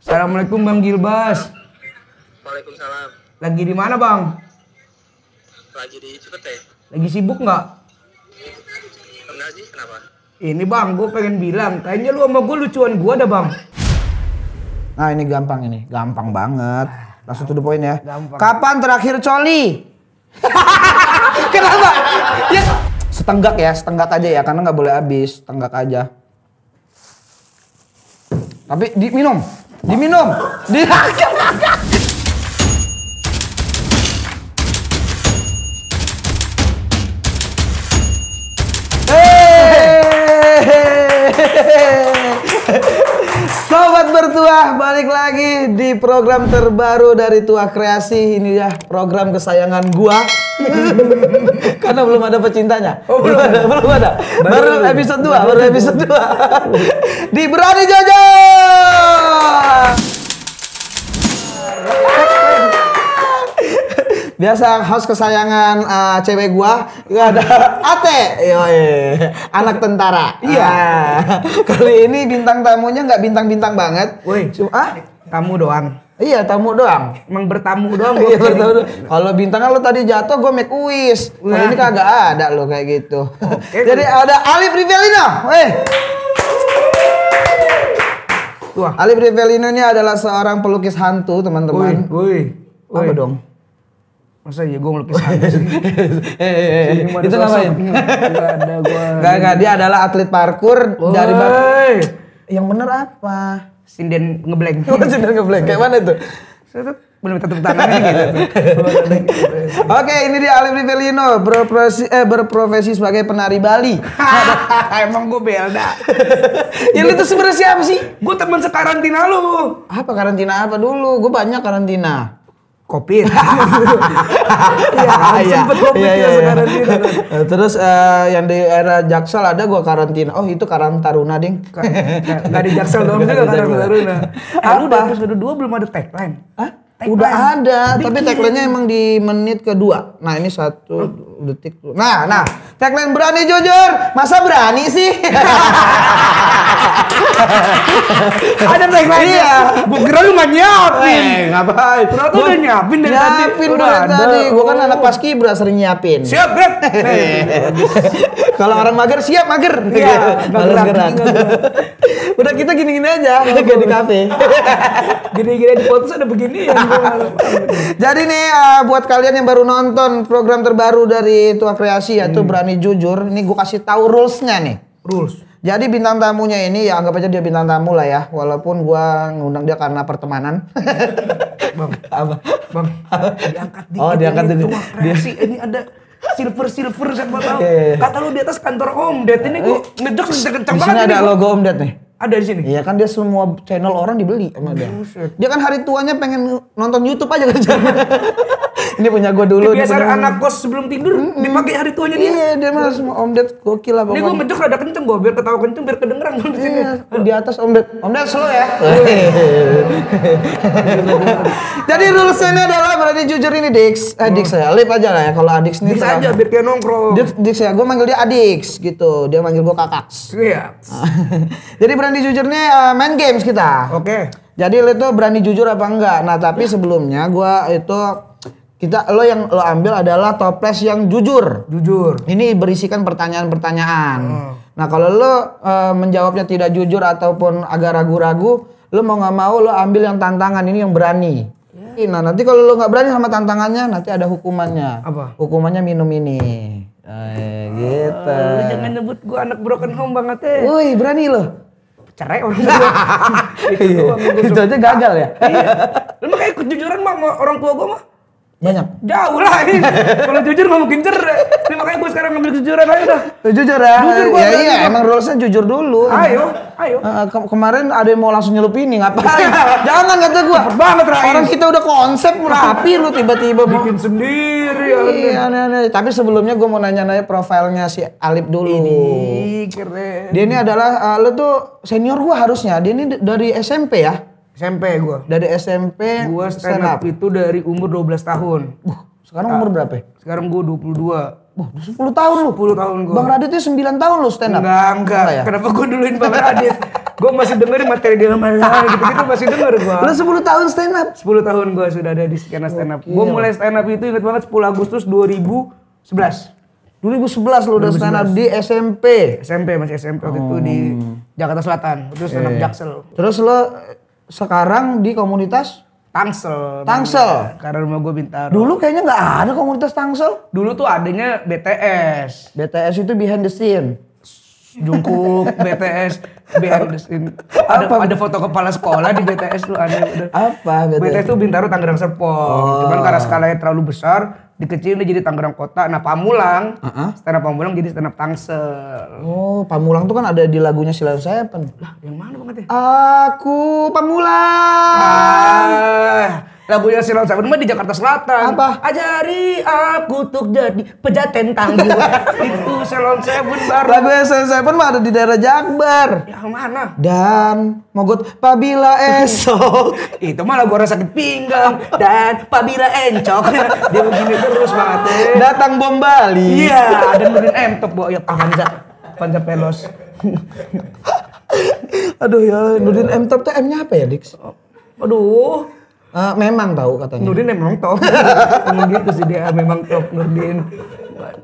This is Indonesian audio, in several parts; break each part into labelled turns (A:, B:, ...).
A: Assalamualaikum Bang Gilbas. Waalaikumsalam. Lagi di mana Bang? Lagi di Cipete. Lagi sibuk nggak? Kenapa sih? Kenapa? Ini Bang, gue pengen bilang, kayaknya lu sama gue lucuan gue ada Bang. Nah ini gampang ini, gampang banget. Langsung tuh poin ya. Gampang. Kapan terakhir coli? Kenapa? Ya. Setenggak ya, setenggak aja ya, karena nggak boleh habis, setenggak aja. Tapi diminum. Diminum. Di Sobat bertuah, balik lagi di program terbaru dari Tuah Kreasi. Ini ya program kesayangan gua Karena belum ada pecintanya. Oh, belum ada, belum ada. Baru, baru episode 2, baru, baru episode 2. Di Berani Jojo. Biasa host kesayangan uh, cewek gua ada Ate, yoi. anak tentara. Iya. Uh, Kali ini bintang tamunya nggak bintang-bintang banget. Woi, cuma ah? kamu doang. Iya tamu doang. Emang bertamu doang. iya bertamu Kalau bintang kan lo tadi jatuh gue make uis. Kalau nah. ini kagak ada lo kayak gitu. Okay. Jadi ada Alif Rivelino. Eh. Wah. Alif Rivelino ini adalah seorang pelukis hantu teman-teman. Woi, woi. Apa dong? Masa iya gue ngelukis hantu sih? eh, eh, eh itu ngapain? Iya, gak ada gue. Gak, gak. Dia adalah atlet parkur dari... Yang bener apa? sinden ngeblank. Oh, sinden ngeblank. Kayak mana itu? Saya tuh belum tepuk tangannya gitu. Oke, ini dia Alif Rivelino berprofesi, eh, berprofesi sebagai penari Bali. Emang gue Belda. ya lu tuh sebenarnya siapa sih? Gue teman sekarantina lu. Apa karantina apa dulu? Gue banyak karantina kopir. Iya, iya, sempet ya pikir iya, iya. karantina. Eh, terus uh, yang di era Jaksel ada gue karantina. Oh itu Karang Taruna, ding. Enggak di Jaksel doang juga Karang Taruna. Eh, lu di episode 2 belum ada tagline? Hah? Udah ada, Bikin. tapi tagline-nya emang di menit kedua. Nah ini satu detik. Nah, nah Tagline berani jujur. Masa berani sih? Ada tagline iya. Bu Gerol lu gak nyiapin. Eh, ngapain? Berarti udah nyiapin dari tadi. Nyiapin dari tadi. Gue kan anak kibra sering nyiapin. Siap, Greg. Kalau orang mager, siap mager. Iya, mager gitu. gerak. Udah kita gini-gini aja kayak di kafe. Gini-gini di foto ada begini ya, Jadi nih eh, buat kalian yang baru nonton program terbaru dari Tua Kreasi yaitu hmm. berani berani jujur, ini gue kasih tahu rulesnya nih. Rules. Jadi bintang tamunya ini ya anggap aja dia bintang tamu lah ya, walaupun gue ngundang dia karena pertemanan. bang, apa? Bang, diangkat dikit. Oh, diangkat dikit. Dia sih ini ada silver silver siapa tahu. Yeah, yeah, yeah. Kata lu di atas kantor Om Ded ini gua eh, ngedok kencang banget. Di sini ada logo Om Ded nih. Ada di sini. Iya kan dia semua channel orang dibeli sama dia. Dia kan hari tuanya pengen nonton YouTube aja kan? ini punya gue dulu. Biasa anak kos sebelum tidur mm hmm dipakai hari tuanya dia. Iya dia mah semua om ded gokil lah pokoknya. Ini gue mencok rada kenceng gue biar ketawa kenceng biar kedengeran di sini. Iya, di atas om ded. Om ded slow ya. Jadi rules adalah berarti jujur ini Dix. Eh hmm. Dix ya, lip aja lah ya kalau Adix nih. Dix aja biar kayak nongkrong. Dix, ya, gue manggil dia Adix gitu. Dia manggil gue kakak. Iya. Jadi berarti berani jujurnya uh, main games kita. Oke. Okay. Jadi lo itu berani jujur apa enggak? Nah tapi ya. sebelumnya gue itu kita lo yang lo ambil adalah toples yang jujur. Jujur. Ini berisikan pertanyaan-pertanyaan. Hmm. Nah kalau lo uh, menjawabnya tidak jujur ataupun agak ragu-ragu, lo mau nggak mau lo ambil yang tantangan ini yang berani. Ya. Nah nanti kalau lo nggak berani sama tantangannya, nanti ada hukumannya. Apa? Hukumannya minum ini. Eh, ah, gitu. jangan nyebut gue anak broken home banget ya. Woi, berani lo cerai orang tua. Iya. itu, itu aja gagal ya. iya. Lu kayak kejujuran mah orang tua gue mah banyak jauh lah ini kalau jujur nggak mungkin cer ini makanya gue sekarang ngambil kejujuran aja dah jujur eh. ya jujur gue ya, iya, iya. emang rulesnya jujur dulu ayo ayo uh, ke kemarin ada yang mau langsung nyelup ini ngapain iya. jangan kata gue banget Rai orang kita udah konsep rapi lu tiba-tiba bikin sendiri iya aneh aneh tapi sebelumnya gue mau nanya-nanya profilnya si Alip dulu ini keren dia ini adalah uh, lu tuh senior gue harusnya dia ini dari SMP ya SMP gue. Dari SMP gue stand stand up. up itu dari umur 12 tahun. Uh, sekarang ah. umur berapa? Sekarang gue 22. Wah, oh, 10 tahun lu. 10 tahun gua. Bang Radit itu 9 tahun lu stand up. Enggak, enggak. Ya? Kenapa gua duluin Bang Radit? gua masih dengerin materi dia sama gitu-gitu masih denger gua. Lu 10 tahun stand up? 10 tahun gua sudah ada di skena stand up. Oh, Gua mulai stand up itu inget banget 10 Agustus 2011. 2011 lu udah stand up di SMP. SMP masih SMP waktu oh. itu di oh. Jakarta Selatan. Terus stand up eh. Jaksel. Terus lu sekarang di komunitas Tangsel. Tangsel. Ya. Karena rumah gue Bintaro. Dulu kayaknya nggak ada komunitas Tangsel. Dulu tuh adanya BTS. BTS itu behind the scene. Jungkook, BTS, behind the scene. Ada, Apa? ada foto kepala sekolah di BTS tuh ada. Apa BTS? BTS tuh Bintaro Tangerang Serpong. Oh. Cuman karena skalanya terlalu besar, dikecilin jadi Tangerang Kota. Nah Pamulang, uh -huh. stand up Pamulang jadi stand up Tangsel. Oh Pamulang tuh kan ada di lagunya Silan Seven. Lah yang mana banget ya? Aku Pamulang. Ah lagunya Silon Seven mah di Jakarta Selatan. Apa? Ajari aku untuk jadi pejaten tangguh. itu Silon Seven baru. Lagunya Silon Seven mah ada di daerah Jakbar. Yang mana? Dan mogot pabila esok. itu malah orang sakit pinggang dan pabila encok. Dia begini terus banget. Eh. Datang bom Bali. Iya, ada mungkin M top bawa ya Panza. Panza Pelos. Aduh ya, Nudin M top tuh M-nya apa ya, Dix? Oh, aduh, Uh, memang tahu katanya. Nurdin memang top. Emang gitu sih dia memang top Nurdin.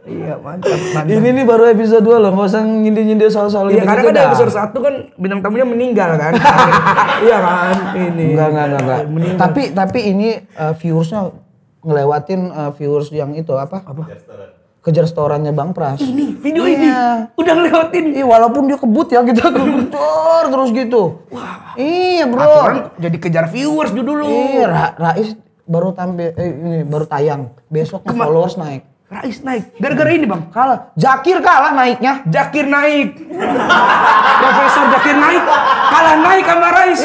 A: Iya mantap, mantap. Ini nih baru episode 2 loh, nggak usah nyindir-nyindir soal-soal Iya gitu karena kan episode satu kan bintang tamunya meninggal kan. iya kan ini. Enggak enggak enggak. enggak. Meninggal. Tapi tapi ini uh, viewersnya ngelewatin uh, viewers yang itu apa? Apa? kejar setorannya Bang Pras. Ini video iya. ini udah ngelewatin. Iya, walaupun dia kebut ya kita kebetor terus gitu. Wah. Iya, Bro. Aturan jadi kejar viewers dulu. Iya, Ra Rais baru tampil eh, ini baru tayang. Besok followers naik. Rais naik. Gara-gara ini bang, kalah. Jakir kalah naiknya. Jakir naik. Profesor Jakir naik. Kalah naik sama Rais.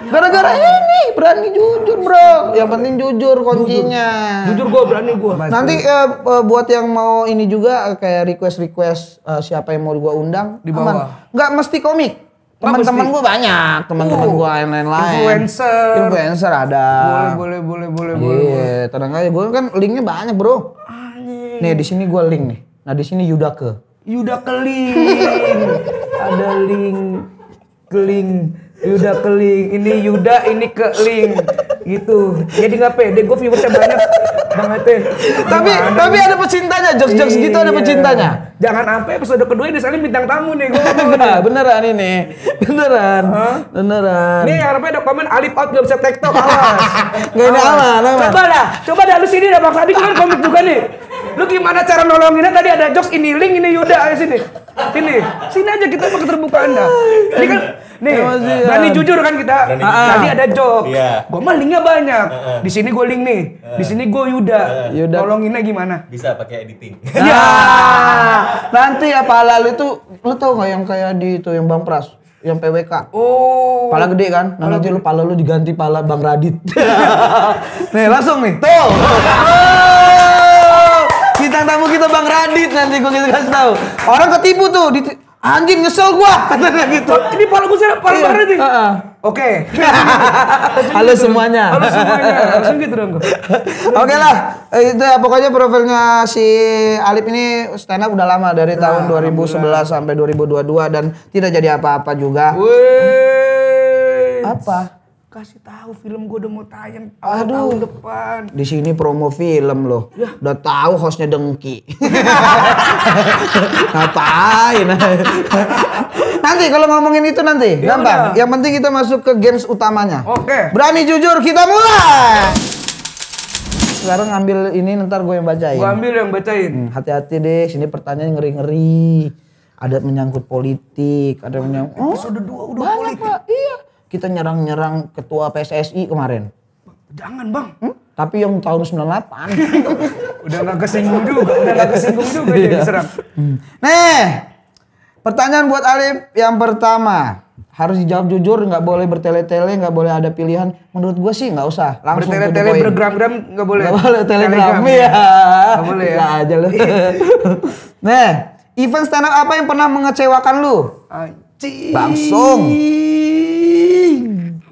A: Gara-gara ini berani jujur bro. Yang penting jujur kuncinya. Jujur, jujur gue berani gue. Nanti uh, buat yang mau ini juga kayak request-request uh, siapa yang mau gue undang. Di bawah. Aman. Gak mesti komik teman-teman gue banyak teman-teman uh, gue yang lain-lain influencer influencer ada boleh boleh boleh boleh yeah, iya, boleh tenang aja gue kan linknya banyak bro Nih di sini gue link nih. Nah di sini Yuda ke Yuda keling, Ada link keling. Yuda keling. Ini Yuda ini ke link Gitu. Jadi nggak pede. Gue viewersnya banyak banget ya. Tapi Gimana? tapi ada pecintanya, jokes-jokes gitu ada iya. pecintanya. Jangan sampai episode kedua ini saling bintang tamu nih. Gua nah, beneran ini. Beneran. Huh? Beneran. Nih harapnya ada komen alip out gak bisa tektok Awas. Gak ada awas. Coba lah, coba dah lu sini dah Bang Sadi kan komik juga nih. Lu gimana cara nolonginnya? Tadi ada jokes ini link ini Yuda ayo sini. Sini. Sini aja kita mau terbuka anda Ini kan nih berani jujur kan kita. Tadi ada jokes. Iya. gue mah linknya banyak. Di sini gue link nih. Di sini gue Yuda. Yuda. Nolonginnya gimana? Bisa pakai editing. Ya. Nanti ya pala itu lu tau gak yang kayak di itu yang Bang Pras? yang PWK. Oh. Pala gede kan? Nah, nanti lu pala lu diganti pala Bang Radit. nih, langsung nih. Tuh. bintang tamu kita Bang Radit nanti gue kasih tahu. Orang ketipu tuh, di, anjing nyesel gua katanya gitu. Oh, ini pala gue serap, pala iya. Bang Radit. Oke. Halo semuanya. Halo semuanya. Langsung gitu dong. Oke lah. Eh, itu ya, pokoknya profilnya si Alip ini stand up udah lama dari nah, tahun 2011 sampai 2022 dan tidak jadi apa-apa juga. Wih. Apa? kasih tahu film gue udah mau tayang Aduh, tahun depan. Di sini promo film loh. Ya. Udah tahu hostnya dengki. Ngapain? nanti kalau ngomongin itu nanti, ya Yang penting kita masuk ke games utamanya. Oke. Okay. Berani jujur kita mulai. Sekarang ngambil ini ntar gue yang bacain. Gue ambil yang bacain. Hmm, hati-hati hmm, deh, sini pertanyaan ngeri-ngeri. Ada menyangkut politik, ada menyangkut. Oh, episode dua udah banyak politik. Pak. Iya kita nyerang-nyerang ketua PSSI kemarin. Jangan bang. Hmm? Tapi yang tahun 98. udah gak kesinggung juga, udah gak kesinggung juga jadi iya. diserang. Hmm. Nih, pertanyaan buat Alif yang pertama. Harus dijawab jujur, nggak boleh bertele-tele, nggak boleh ada pilihan. Menurut gue sih nggak usah. Langsung bertele-tele bergram-gram nggak boleh. Nggak boleh telegram, ya. Iya. Nggak boleh ya. Nggak aja lu. Iya. Nih, event stand up apa yang pernah mengecewakan lu? Anjing. Bangsung.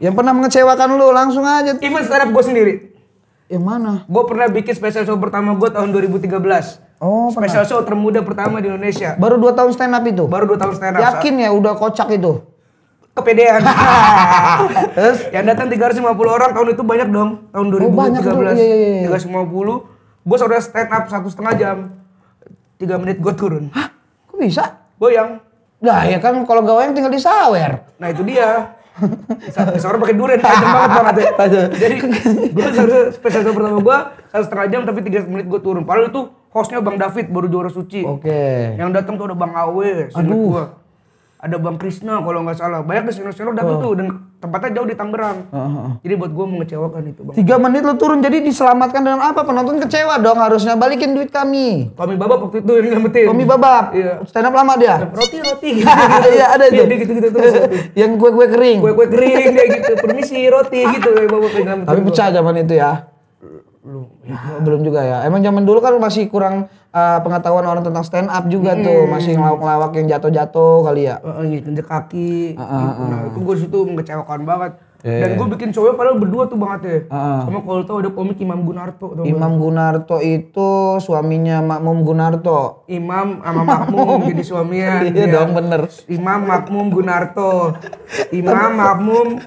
A: Yang pernah mengecewakan lu langsung aja. Even startup gue sendiri. Yang mana? Gue pernah bikin special show pertama gue tahun 2013. Oh, special pernah. show termuda pertama di Indonesia. Baru dua tahun stand up itu. Baru dua tahun stand up. Yakin ya udah kocak itu. Kepedean. Terus yang datang 350 orang tahun itu banyak dong. Tahun 2013. Oh, banyak tuh. 350. Gue sudah stand up satu setengah jam. tiga menit gue turun. Hah? Kok bisa? Goyang. Nah ya kan kalau gawang tinggal di sawer. Nah itu dia. Seorang pakai durian tajam banget banget tajam. Ya. Jadi gue seharusnya spesial pertama gue satu setengah jam tapi tiga menit gue turun. Padahal itu hostnya Bang David baru juara suci. Oke. Okay. Yang datang tuh ada Bang Awe, Aduh. Ada Bang Krishna kalau nggak salah. Banyak deh senior-senior datang oh. tuh dan tempatnya jauh di Tangerang. Uh -huh. Jadi buat gue mengecewakan itu bang. Tiga menit lo turun jadi diselamatkan dengan apa? Penonton kecewa dong harusnya balikin duit kami. Kami babab waktu itu yang nyelamatin. Kami babab. Iya. Stand up lama dia. Roti roti. Gitu, ya, ada iya, itu. Iya, gitu gitu terus. yang kue kue kering. Kue kue kering dia gitu. Permisi roti gitu. Kami Tapi pecah zaman itu ya belum ya. belum juga ya emang zaman dulu kan masih kurang uh, pengetahuan orang tentang stand up juga hmm. tuh masih ngelawak-ngelawak yang jatuh-jatuh kali ya uh, kaki uh, uh, uh. nah itu gue situ mengecewakan banget yeah. dan iya. gue bikin cowok padahal berdua tuh banget ya uh, sama kalau tau ada komik Imam Gunarto Imam Gunarto itu suaminya Makmum Gunarto Imam sama Makmum jadi suaminya iya dong bener Imam Makmum Gunarto Imam Makmum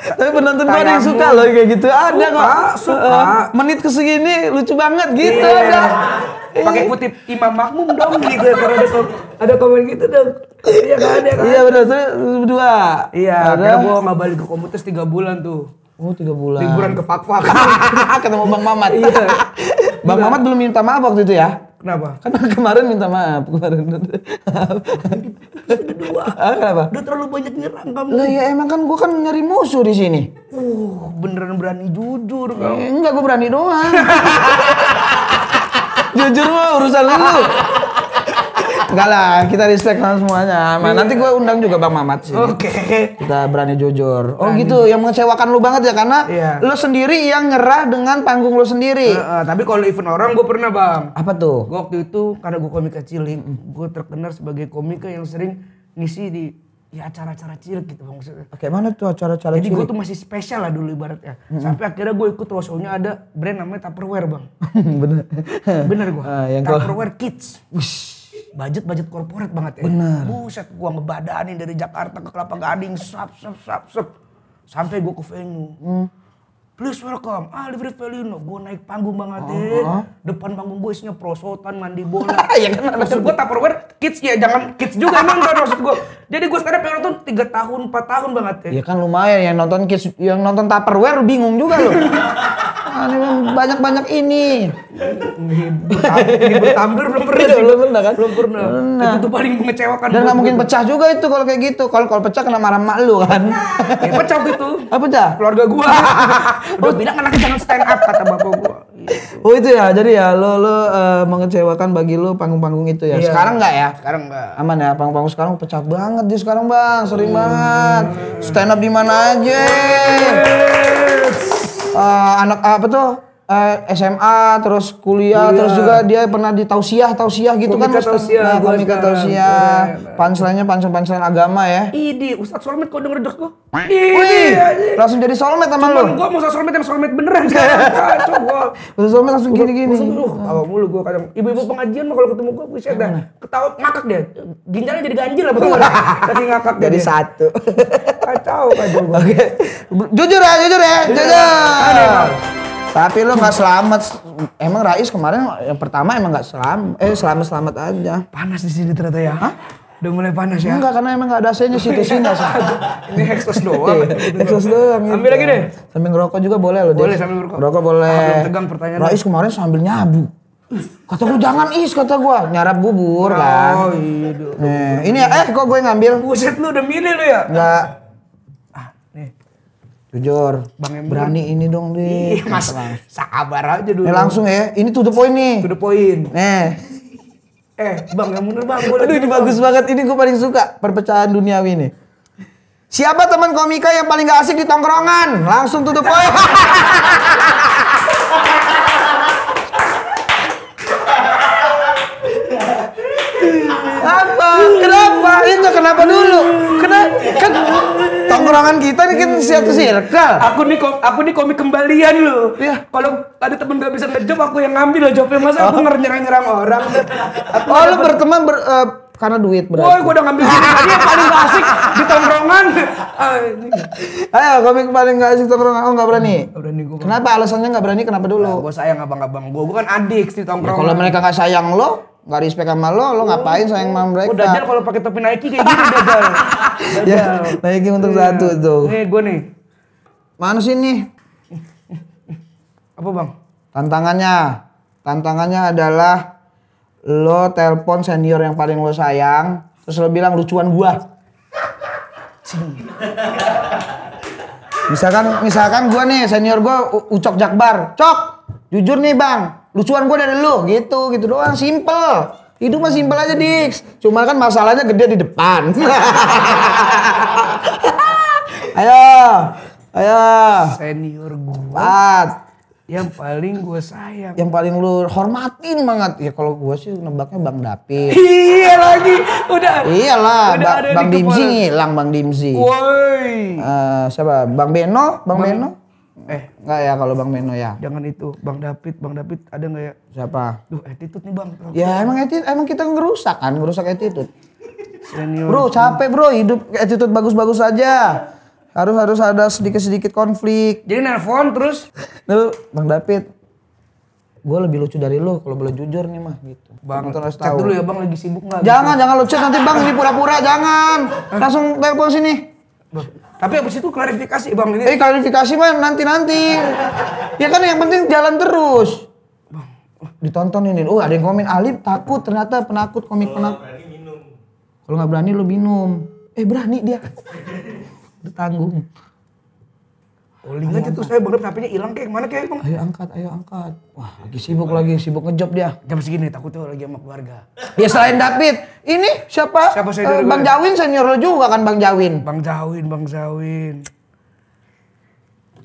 A: tapi penonton gue ada yang suka loh kayak gitu. Ada suka, kok. Suka. Eh, menit kesegini lucu banget gitu ada. Iya. Pakai iya. kutip Imam Makmum dong gitu. Ya, karena ada, ada komen gitu dong. Iya gak ada kan? Iya benar tuh berdua. Iya. iya karena gue nggak balik ke komputer tiga bulan tuh. Oh tiga bulan. Liburan ke Fakfak. Ketemu Bang Mamat. Iya. Bang Mamat belum minta maaf waktu itu ya? Kenapa? Karena kemarin minta maaf kemarin. Kedua. ah, kenapa? Udah terlalu banyak nyerang kamu. Lah ya emang kan gue kan nyari musuh di sini. Uh, beneran berani jujur kamu. Eh, enggak gue berani doang. jujur mah urusan lu. Enggak lah, kita respect sama semuanya. Nah, nanti gue undang juga Bang Mamat sih. Oke. Okay. Kita berani jujur. Oh berani. gitu, yang mengecewakan lu banget ya karena yeah. lu sendiri yang nyerah dengan panggung lu sendiri. Uh, uh, tapi kalau event orang gue pernah Bang. Apa tuh? Gue waktu itu karena gue komika cilik, gue terkenal sebagai komika yang sering ngisi di ya acara-acara cilik gitu bang maksudnya. Oke mana tuh acara-acara cilik? Jadi gue tuh masih spesial lah dulu ibaratnya. Mm-hmm. Sampai akhirnya gue ikut soalnya ada brand namanya Tupperware bang. Bener. Bener gue. Uh, ah, Tupperware Kids budget budget korporat banget ya. Benar. Buset, gua ngebadanin dari Jakarta ke Kelapa Gading, sap sap sap sap. Sampai gua ke venue. Hmm. Please welcome ah Alif Rivelino. Gue naik panggung banget ya. Uh oh, -huh. Oh. Depan panggung gue isinya prosotan, mandi bola. ya kan? Maksud gue Tupperware kids ya. Jangan kids juga emang kan maksud gua. Jadi gua sekarang pengen nonton 3 tahun, 4 tahun banget ya. Ya kan lumayan yang nonton kids, yang nonton Tupperware bingung juga loh. Ini banyak-banyak ini. tumbler belum pernah iya, sih. Belum pernah kan? Belum pernah. Nah. Itu paling mengecewakan. Dan nggak mungkin pecah juga itu kalau kayak gitu. Kalau kalau pecah kena marah mak lu kan. ya pecah gitu. Apa ah, pecah? Keluarga gua. Udah bilang anaknya jangan stand up kata bapak gua. Gitu. Oh itu ya, jadi ya lo lo uh, mengecewakan bagi lo panggung-panggung itu ya. Iya. Sekarang nggak ya? Sekarang nggak. Aman ya, panggung-panggung sekarang pecah banget di sekarang bang, sering hmm. banget. Stand up di mana aja. Yeay uh, anak apa tuh eh, SMA terus kuliah, kuliah terus juga dia pernah di tausiah tausiah gitu kan, komika kan tausiah, nah, komika tausiah panselnya pansel pansel agama ya idi Ustadz solmet kok denger dok gua Wih, langsung jadi solmet sama lu gua mau solmet yang solmet beneran kan coba Ustadz solmet langsung gini gini aduh tawa mulu gua kadang ibu-ibu pengajian mah kalau ketemu gua bisa dah ketawa ngakak deh ginjalnya jadi ganjil lah betul tapi ngakak jadi satu kacau kacau gue jujur ya jujur ya jujur tapi lu nggak selamat. Emang Rais kemarin yang pertama emang nggak selamat. Eh selamat selamat aja. Panas di sini ternyata ya. Hah? Udah mulai panas ya? Enggak, karena emang gak ada AC-nya situ iya. sini Ini Hexos doang. Iya, Hexos gitu. doang. Gitu. Ambil lagi deh. Sambil ngerokok juga boleh loh. Boleh sambil ngerokok. Ngerokok boleh. Ah, tegang pertanyaan. Rais kemarin sambil nyabu. Kata gue jangan is, kata gue nyarap bubur oh, kan. Oh iya. Eh, ini ya, eh kok gue ngambil? Buset lu udah milih lu ya? Enggak. Jujur. Bang Ember. Berani ini dong, Di. Iya, iya, Mas. Sabar aja eh, dulu. Eh, langsung ya. Ini to the point nih. To the point. Nih. Eh. eh, Bang, yang bener Bang. Boleh Aduh, ini bagus bang. banget. Ini gue paling suka perpecahan duniawi nih. Siapa teman komika yang paling gak asik di tongkrongan? Langsung tutup poin. Apa? Kenapa? Itu kenapa dulu? Kenapa? Kenapa? Tongkrongan kita nih kan satu circle. Aku nih aku nih komik kembalian loh. Iya. Kalau ada temen gak bisa ngejob aku yang ngambil loh jobnya mas. Aku oh. nyerang orang. oh lu berteman ber, eh, karena duit berarti. Woi, gua udah ngambil tadi yang paling gak asik di tongkrongan. Ah, Ayo, komik paling gak asik tongkrongan. Oh, gak berani. Gak berani gua. Kenapa alasannya gak berani? Kenapa dulu? Nah, gue sayang abang-abang gue. Gue kan adik di ya, tongkrongan. Ya, kalau mereka gak sayang lo, gak respect sama lo, lo ngapain sayang sama mereka? Udah jalan kalau pakai topi Nike kayak gitu udah ya, naikin untuk satu iya. tuh. Nih gue nih. Mana sih ini? Apa bang? Tantangannya, tantangannya adalah lo telpon senior yang paling lo sayang, terus lo bilang lucuan gua. Misalkan, misalkan gua nih senior gua ucok jakbar, cok, jujur nih bang, lucuan gua dari lu, gitu, gitu doang, simple. Hidup mah simpel aja, Dix. Cuma kan masalahnya gede di depan. ayo. Ayo. Senior gue. Yang paling gue sayang. Yang paling lu hormatin banget. Ya kalau gue sih nebaknya Bang David. iya lagi. Udah. Iyalah. Udah ba Bang Dimzi ngilang Bang Dimzi. Woi. Uh, siapa? Bang Beno? Bang, Bang Beno? Eh, enggak ya kalau Bang Meno ya. Jangan itu, Bang David, Bang David ada enggak ya? Siapa? Duh, attitude nih Bang. Ya emang attitude, emang kita ngerusak kan, ngerusak attitude. Bro, capek bro, hidup attitude bagus-bagus aja. Harus harus ada sedikit-sedikit konflik. Jadi nelpon terus, "Lu, Bang David, gue lebih lucu dari lo kalau boleh jujur nih mah gitu. Bang, terus chat dulu ya bang lagi sibuk enggak? Jangan, gitu. jangan lo chat nanti bang ini pura-pura, jangan. Eh. Langsung telepon sini. Bang, tapi habis itu klarifikasi bang ini. Eh klarifikasi mah nanti nanti. ya kan yang penting jalan terus. Bang, ditonton ini. Oh ada yang komen Alif takut ternyata penakut komik oh, penakut. Kalau nggak berani lu minum. Eh berani dia. Ditanggung. Oh, aja itu kan. saya bener tapi nya hilang kayak mana kayak bang. Ayo angkat, ayo angkat. Wah lagi sibuk lagi, sibuk ngejob dia. Jam segini takut tuh lagi sama keluarga. Ya selain David, ini siapa? Siapa saya uh, Bang Jawin senior lo juga kan Bang Jawin. Bang Jawin, Bang Jawin.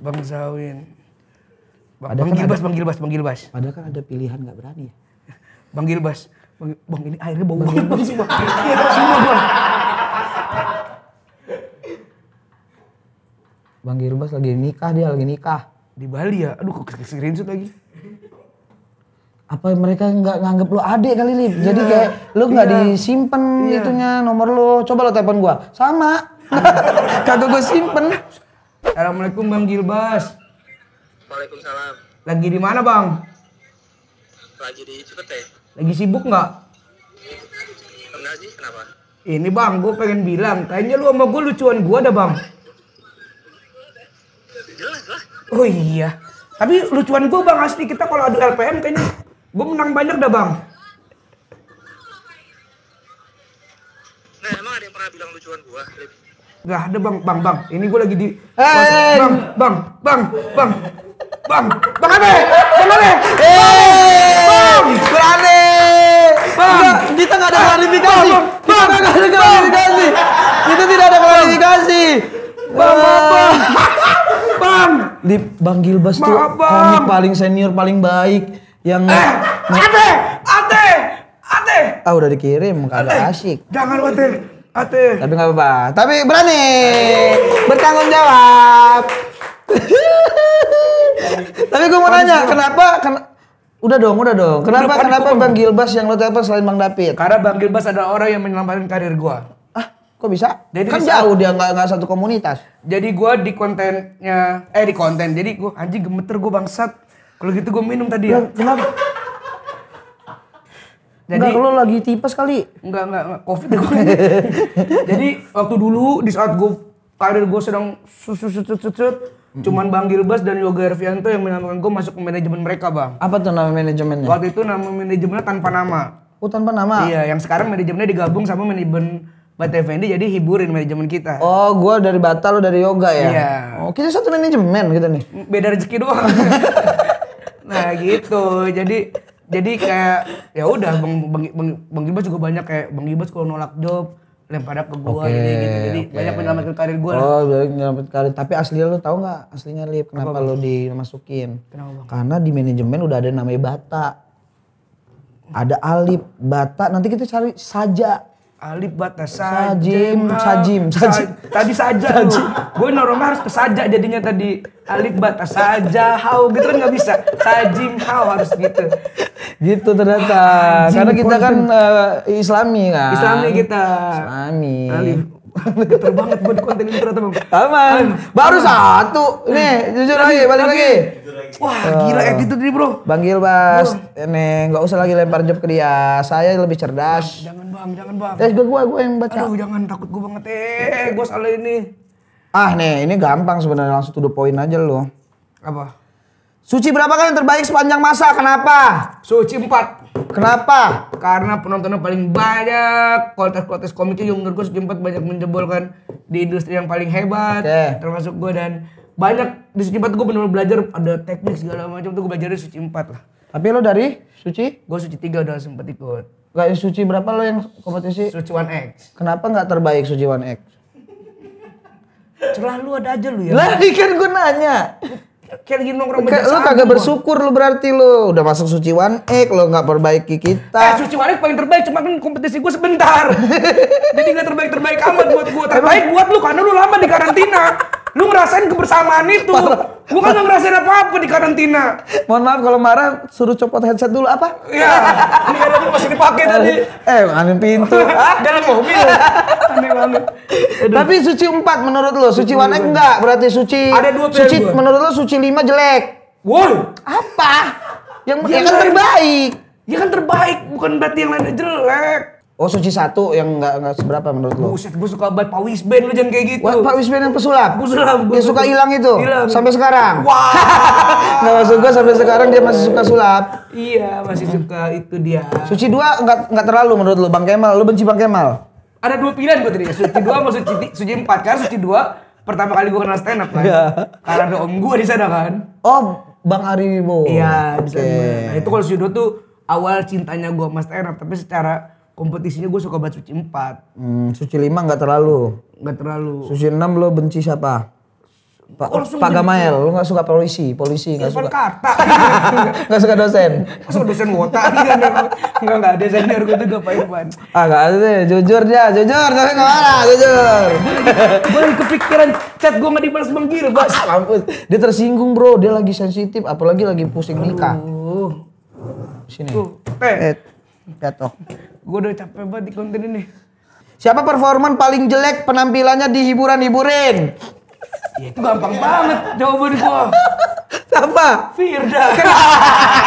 A: Bang Jawin. Bang, bang kan Gilbas, ada, Bang Gilbas, Bang Gilbas. Padahal kan ada pilihan gak berani ya. Bang Gilbas, Bang, bang ini akhirnya bau banget Bang Girbas lagi nikah dia lagi nikah. Di Bali ya? Aduh kok screenshot lagi. Apa mereka nggak nganggep lo adik kali Lip? Yeah. Jadi iya. kayak lo nggak yeah. disimpan yeah. itunya nomor lo. Coba lo telepon gua. Sama. Kagak gua simpen. Assalamualaikum Bang Gilbas. Waalaikumsalam. Lagi di mana Bang? Lagi di Cipete. Lagi sibuk nggak? Kenapa sih? Kenapa? Ini Bang, gua pengen bilang, kayaknya lu sama gua lucuan gua dah Bang jelas lah. Oh iya. Tapi lucuan gue bang asli kita kalau adu LPM kayaknya gue menang banyak dah bang. Nah emang ada yang pernah bilang lucuan gue? Gak ada bang, bang, bang. Ini gue lagi di. Hey. Bang, bang, bang, bang, bang, bang bang, bang bang, Bang, bang Bang, kita nggak ada klarifikasi. Bang, kita nggak ada klarifikasi. Kita tidak ada klarifikasi.
B: Bang, bang, bang.
A: Bang. Di Bang Gilbas tuh kami paling senior paling baik yang eh, Ate, Ate, Ate. Ah udah dikirim kagak asik. Jangan Ate. Ate. Tapi nggak apa-apa. Tapi berani. Bertanggung jawab. Tapi gue mau nanya, kenapa ken Udah dong, udah dong. Kenapa udah, kenapa Bang Gilbas yang lo telepon selain Bang David? Karena Bang Gilbas adalah orang yang menyelamatkan karir gue. Kok bisa? Jadi kan jauh dia nggak nggak satu komunitas. Jadi gue di kontennya, eh di konten. Jadi gue anjing gemeter gue bangsat. Kalau gitu gue minum tadi ya. Kenapa? Jadi enggak, lo lagi tipes kali. Enggak, enggak, enggak. Covid gue. Jadi waktu dulu di saat gue karir gue sedang susut susut susut cuman Bang Gilbas dan Yoga Ervianto yang menamakan gue masuk ke manajemen mereka bang. Apa tuh nama manajemennya? Waktu itu nama manajemennya tanpa nama. Oh tanpa nama? Iya, yang sekarang manajemennya digabung sama manajemen Bata Effendi jadi hiburin manajemen kita. Oh, gua dari Bata lo dari Yoga ya. Iya. Oh, kita satu manajemen gitu nih. Beda rezeki doang. nah, gitu. Jadi jadi kayak ya udah Bang Bang Bang, bang Gibas juga banyak kayak Bang Gibas kalau nolak job lempar ke gua okay, jadi gitu. Jadi okay. banyak menyelamatkan karir gua. Oh, banyak menyelamatkan karir. Tapi asli lo tau nggak aslinya Lip kenapa Apa, lu dimasukin? Kenapa, bang? Karena di manajemen udah ada namanya Bata. Ada Alip, Bata, nanti kita cari saja Alif bata sajim, sajim, sajim. tadi saja tuh. Gue normal harus kesaja jadinya tadi. Alif bata saja, hau gitu kan nggak bisa. Sajim, hau harus gitu. Gitu ternyata. Ah, Karena kita kan uh, islami kan. Islami kita. Islami. Alif Geter banget buat konten ini ternyata bang. Aman. Baru Aman. satu. Nih, jujur lagi, lagi balik lagi. lagi. Wah, uh, gila eh, editor nih bro. Bang Gilbas, nih gak nggak usah lagi lempar job ke dia. Saya lebih cerdas. jangan bang, jangan bang. Tes gue, gue, gue yang baca. Aduh, jangan takut gue banget. Eh, gue salah ini. Ah nih, ini gampang sebenarnya langsung to the point aja lo. Apa? Suci berapa kan yang terbaik sepanjang masa? Kenapa? Suci empat. Kenapa? Karena penontonnya paling banyak. Kualitas-kualitas komiknya yang menurut gue sempat banyak menjebolkan di industri yang paling hebat. Okay. Termasuk gue dan banyak di Suci 4 gue benar-benar belajar ada teknik segala macam tuh gue belajar di Suci 4 lah. Tapi lo dari Suci? Gue Suci tiga udah sempat ikut. Gak Suci berapa lo yang kompetisi? Suci 1X. Kenapa gak terbaik Suci 1X? Celah lu ada aja lu ya. Lah kan gue nanya kayak lagi nongkrong Ka lu kagak bersyukur lu berarti lu udah masuk suciwan eh lo nggak perbaiki kita eh suciwan x paling terbaik cuma kan kompetisi gue sebentar jadi nggak terbaik terbaik amat buat gue terbaik buat lu karena lu lama di karantina lu ngerasain kebersamaan itu. Parah. Gua kan gak ngerasain apa-apa di karantina. Mohon maaf kalau marah suruh copot headset dulu apa? Iya. Ini kan lagi masih dipakai eh, tadi. Eh, ngambil pintu. Dalam mobil. Aneh banget. Tapi suci empat menurut lo, suci warna enggak? Berarti suci Ada dua pilihan. suci menurut lo suci lima jelek. Wow. Apa? Yang ya, kan terbaik. Ya kan terbaik, bukan berarti yang lainnya jelek. Oh suci satu yang nggak nggak seberapa menurut lo? Buset, gue suka banget Pak Wisben lu jangan kayak gitu. Wah, Pak Wisben yang pesulap. Pesulap. Dia suka hilang itu. Hilang. Sampai sekarang. Wah. nggak masuk gue sampai sekarang dia masih suka sulap. Iya masih suka itu dia. Suci dua nggak nggak terlalu menurut lo Bang Kemal. Lo benci Bang Kemal? Ada dua pilihan gue tadi. Suci dua sama suci suci empat kan? Suci dua pertama kali gue kenal stand up kan. Iya. Karena ada om gue di sana kan. Om oh, Bang Ari Iya. Oke. Okay. Nah itu kalau suci dua tuh awal cintanya gue sama stand up tapi secara kompetisinya gue suka banget suci 4. Hmm, suci 5 gak terlalu. Gak terlalu. Suci enam lo benci siapa? Pak pa Gamayel, lu gak suka polisi, polisi gak suka. Karta. gak suka dosen. suka dosen wota? Enggak, iya, enggak ada senior gue tuh gak Pak Ah gak ada deh, jujur dia, jujur. Tapi gak ada, jujur. gue lagi kepikiran chat gue gak dibalas Bang bos. Ah, mampus. Dia tersinggung bro, dia lagi sensitif, apalagi lagi pusing nikah. Sini. Eh. eh, jatuh. Gue udah capek banget di konten ini.
B: Siapa performan
A: paling jelek penampilannya di hiburan-hiburin? Ya, itu gampang banget jawaban gue. Siapa? Firda.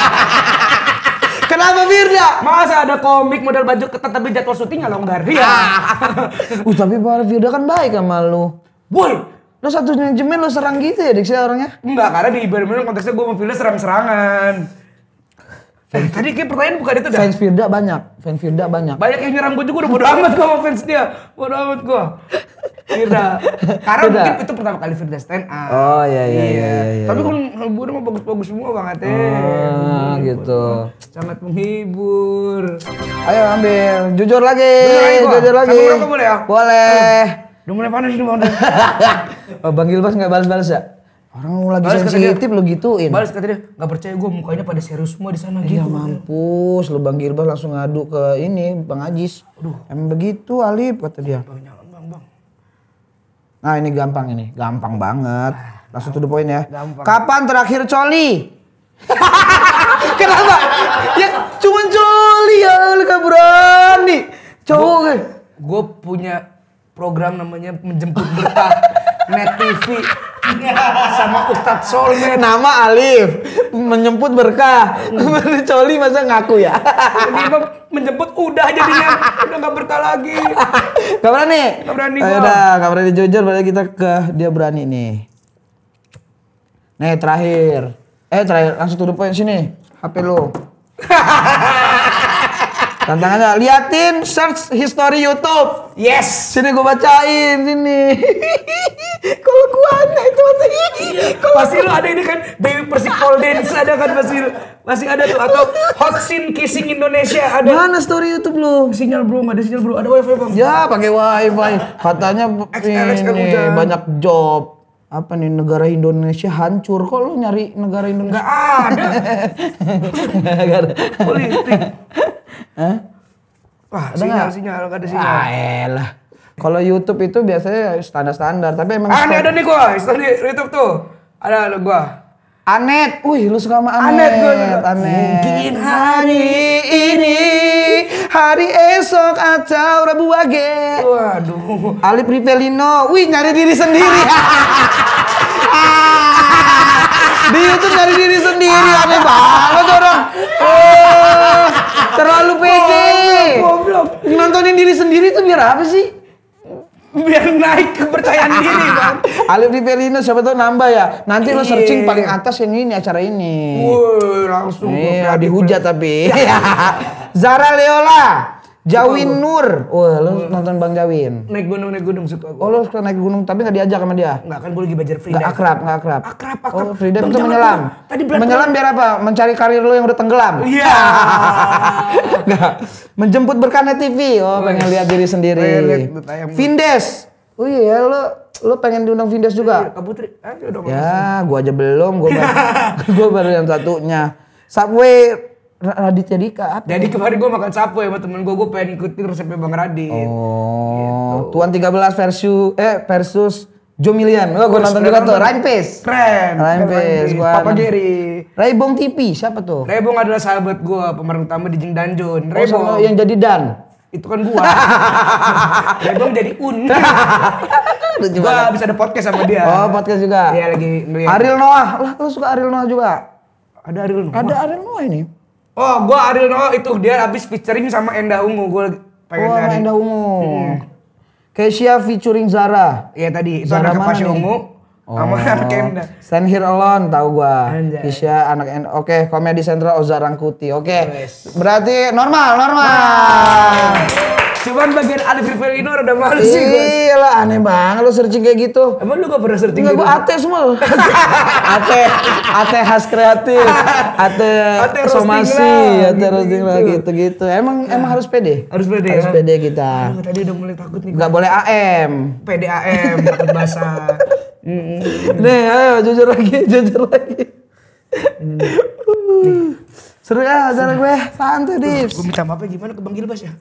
A: Kenapa Firda? Masa ada komik model baju ketat tapi jadwal syutingnya longgar dia. uh tapi para Firda kan baik sama lu. Boy, lo satu manajemen lo serang gitu ya Diksi ya orangnya? Enggak, karena di hiburan konteksnya gue sama Firda serang-serangan. Fans. Eh, tadi kayak pertanyaan bukan itu dah. Fans Firda banyak, fans Firda banyak. Banyak yang nyerang gue juga udah bodo amat gue sama fans dia. Bodo amat gue. Firda. Karena Firda. mungkin itu pertama kali Firda stand up. Oh iya iya iya. iya, iya Tapi iya. kan gue mah bagus-bagus semua banget ya. Oh, gitu. Sangat menghibur. Ayo ambil jujur lagi. Jujur lagi. Jujur lagi. Satu boleh ya? Boleh. Udah mulai panas nih Bang. Bang Gilbas nggak balas-balas ya? Orang lagi balas sensitif lu gituin. Balas kata dia, nggak percaya gue mukanya pada serius semua di sana iya, gitu. Ya mampus, lu Bang Gilbert langsung ngadu ke ini Bang Ajis. Aduh. Emang begitu Alif kata dia. Bang, bang, Nah ini gampang ini, gampang banget. Ah, langsung tuh the point ya. Gampang. Kapan terakhir coli? Kenapa? ya cuman coli ya lu gak berani. Cowok Gue punya program namanya menjemput berkah net TV sama Ustadz Soli nama Alif menyebut berkah iya. Coli masa ngaku ya tiba menjemput udah jadinya udah nggak berkah lagi nggak berani nggak berani ayo udah nggak berani jujur berarti kita ke dia berani nih nih terakhir eh terakhir langsung tuh poin sini HP lo Tantangannya liatin search history YouTube. Yes. Sini gue bacain sini. Kalau gue ada itu masih. ini pasti lu ada ini kan baby persik pole dance ada kan masih masih ada tuh atau hot scene kissing Indonesia ada. Mana story YouTube lu? Sinyal bro, ada sinyal bro. Ada wifi bang. Ya pakai wifi. Katanya ini banyak job apa nih negara Indonesia hancur kok lu nyari negara Indonesia nggak ada negara politik Wah, ada sinyal, sinyal, gak ada sinyal. Ah, elah. Kalau YouTube itu biasanya standar-standar, tapi emang... Ah, ada nih gua, di YouTube tuh. Ada lu gua. Anet, wih lu suka sama Anet. Anet, gua. Anet. Mungkin hari ini hari esok atau Rabu Wage. Waduh. Alip Rivelino, wih nyari diri sendiri. Di YouTube nyari diri sendiri aneh banget orang. Oh, terlalu pede. Nontonin diri sendiri tuh biar apa sih? biar naik kepercayaan diri kan. Alif di Pelino siapa tahu nambah ya. Nanti lo iya. searching paling atas yang ini acara ini. Wuh, langsung. Iya, dihujat tapi. Zara Leola. Jawin oh, Nur. Wah, lu nonton Bang Jawin. Naik gunung, naik gunung suka gua. Oh, lu suka naik gunung tapi gak diajak sama dia? Enggak, kan gua lagi belajar free dive. Enggak akrab, enggak akrab. Akrab, akrab. Oh, free dive itu menyelam. Tadi menyelam biar apa? Mencari karir lu yang udah tenggelam. Iya. Yeah. Enggak. Menjemput berkahnya TV. Oh, pengen lihat diri sendiri. Vindes. Oh iya, lu lu pengen diundang Vindes juga? Iya, Kak Putri. Ayo dong. Ya, gua aja belum, gua baru, gua baru yang satunya. Subway Radit jadi ke apa? Jadi kemarin gue makan sapu ya sama temen gue, gue pengen ikutin resepnya Bang Radit. Oh, gitu. Tuan 13 versus, eh versus Jomilian. Oh, gue nonton juga tuh, Raimpes. Keren. Raimpes, gua Papa Jerry. Raibong TV, siapa tuh? Raibong adalah sahabat gue, pemeran utama di Jing Danjon. Raibong. Oh, yang jadi Dan? Itu kan gua. Raibong jadi Un. gua bisa ada podcast sama dia. Oh, podcast juga. Iya, lagi Ariel Noah. Lah, lu suka Ariel Noah juga? Ada Ariel Noah. Ada Ariel Noah ini. Oh, gua Ariel Noah oh, itu dia abis featuring sama Enda Ungu. Gue pengen oh, Enda Ungu. Hmm. Kesia featuring Zara. Iya tadi, Zara, Zara Ungu. Oh. Sama anak Enda. Stand here alone tahu gua. Anjay. anak Enda. Oke, okay, komedi Central Oza Rangkuti. Oke. Okay. Yes. Berarti normal, normal. Cuman bagian ada Velino udah malu sih gue. Iya lah aneh banget lo searching kayak gitu. Emang lu gak pernah searching Enggak, gitu? gue ate semua. ate, ate khas kreatif, ate, ate somasi, ate gitu, roasting lah gitu. gitu-gitu. Emang emang harus pede. Harus pede Harus ya? pede kita. tadi udah mulai takut nih. Gak boleh AM. Pede AM, takut basah. Nih, ayo jujur lagi, jujur lagi. Seru ya acara gue, santai Dips. Gue minta maaf ya gimana ke Bang Gilbas ya?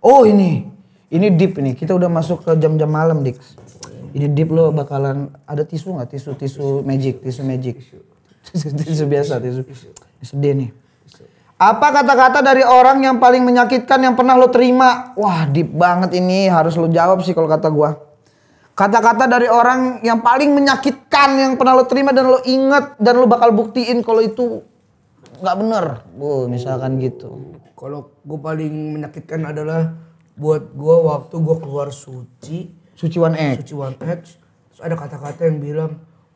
A: Oh ini, ini deep nih. Kita udah masuk ke jam-jam malam, Dix. Ini deep lo bakalan ada tisu nggak? Tisu, tisu magic, tisu magic. Tisu, tisu biasa, tisu. Tisu D nih. Apa kata-kata dari orang yang paling menyakitkan yang pernah lo terima? Wah, deep banget ini. Harus lo jawab sih kalau kata gua. Kata-kata dari orang yang paling menyakitkan yang pernah lo terima dan lo inget dan lo bakal buktiin kalau itu nggak bener bu misalkan oh. gitu kalau gue paling menyakitkan adalah buat gue waktu gue keluar suci suci one x suci one x terus ada kata-kata yang bilang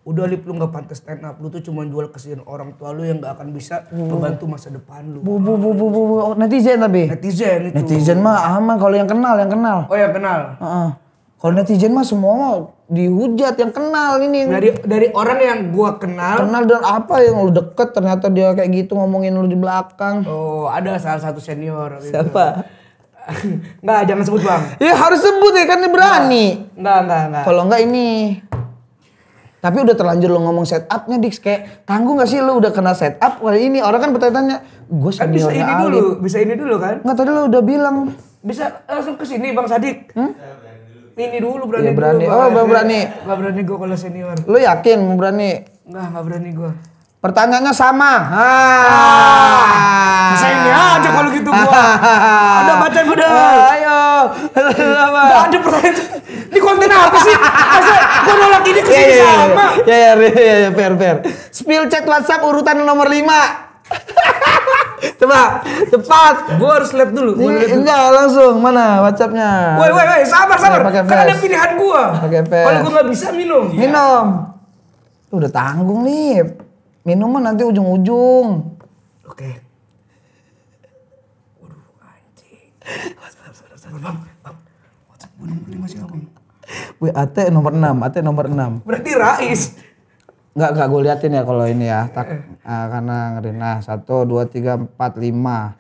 A: udah lip lu nggak pantas stand up lu tuh cuma jual kesedihan orang tua lu yang nggak akan bisa membantu masa depan lu bu bu bu bu bu, bu. Oh, netizen tapi netizen itu netizen mah aman ah, kalau yang kenal yang kenal oh ya kenal uh -uh. Kalau netizen mah semua mah dihujat yang kenal ini. Yang nah, dari dari orang yang gua kenal. Kenal dan apa yang lu deket ternyata dia kayak gitu ngomongin lu di belakang. Oh, ada salah satu senior. Siapa? Enggak, jangan sebut bang. ya harus sebut ya kan berani. Enggak, enggak, enggak. Kalau enggak ini. Tapi udah terlanjur lo ngomong setupnya Dix kayak tangguh gak sih lo udah kena setup kali ini orang kan bertanya-tanya gue kan bisa ini dulu bisa ini dulu kan nggak tadi lo udah bilang bisa langsung ke sini bang Sadik hmm? ini dulu berani. Ya, berani. Dulu, oh, berani. berani. Gak berani gue kalau senior. Lu yakin mau berani? Enggak, enggak berani gue. Pertanyaannya sama. Ah. ah. Bisa ini aja kalau gitu gua. ada bacaan udah. Ah, ayo. Enggak ada pertanyaan. Ini konten apa sih? Masa gua nolak ini kesini iya, yeah, yeah, sama. Ya ya ya fair fair. Spill chat WhatsApp urutan nomor 5. Coba cepat, gue harus lihat dulu. Gua liat dulu. Enggak langsung mana WhatsAppnya? Woi woi woi sabar sabar. Ya, kan ada pilihan gue. Pakai Kalau gue nggak bisa minum. Minum. Ya. udah tanggung nih. minuman nanti ujung-ujung. Oke. Okay. Waduh anjing. bang. Bang. WhatsApp nomor WAT nomor enam, AT nomor enam. Berarti Rais nggak nggak gue liatin ya kalau ini ya tak uh, karena ngeri nah satu dua tiga empat lima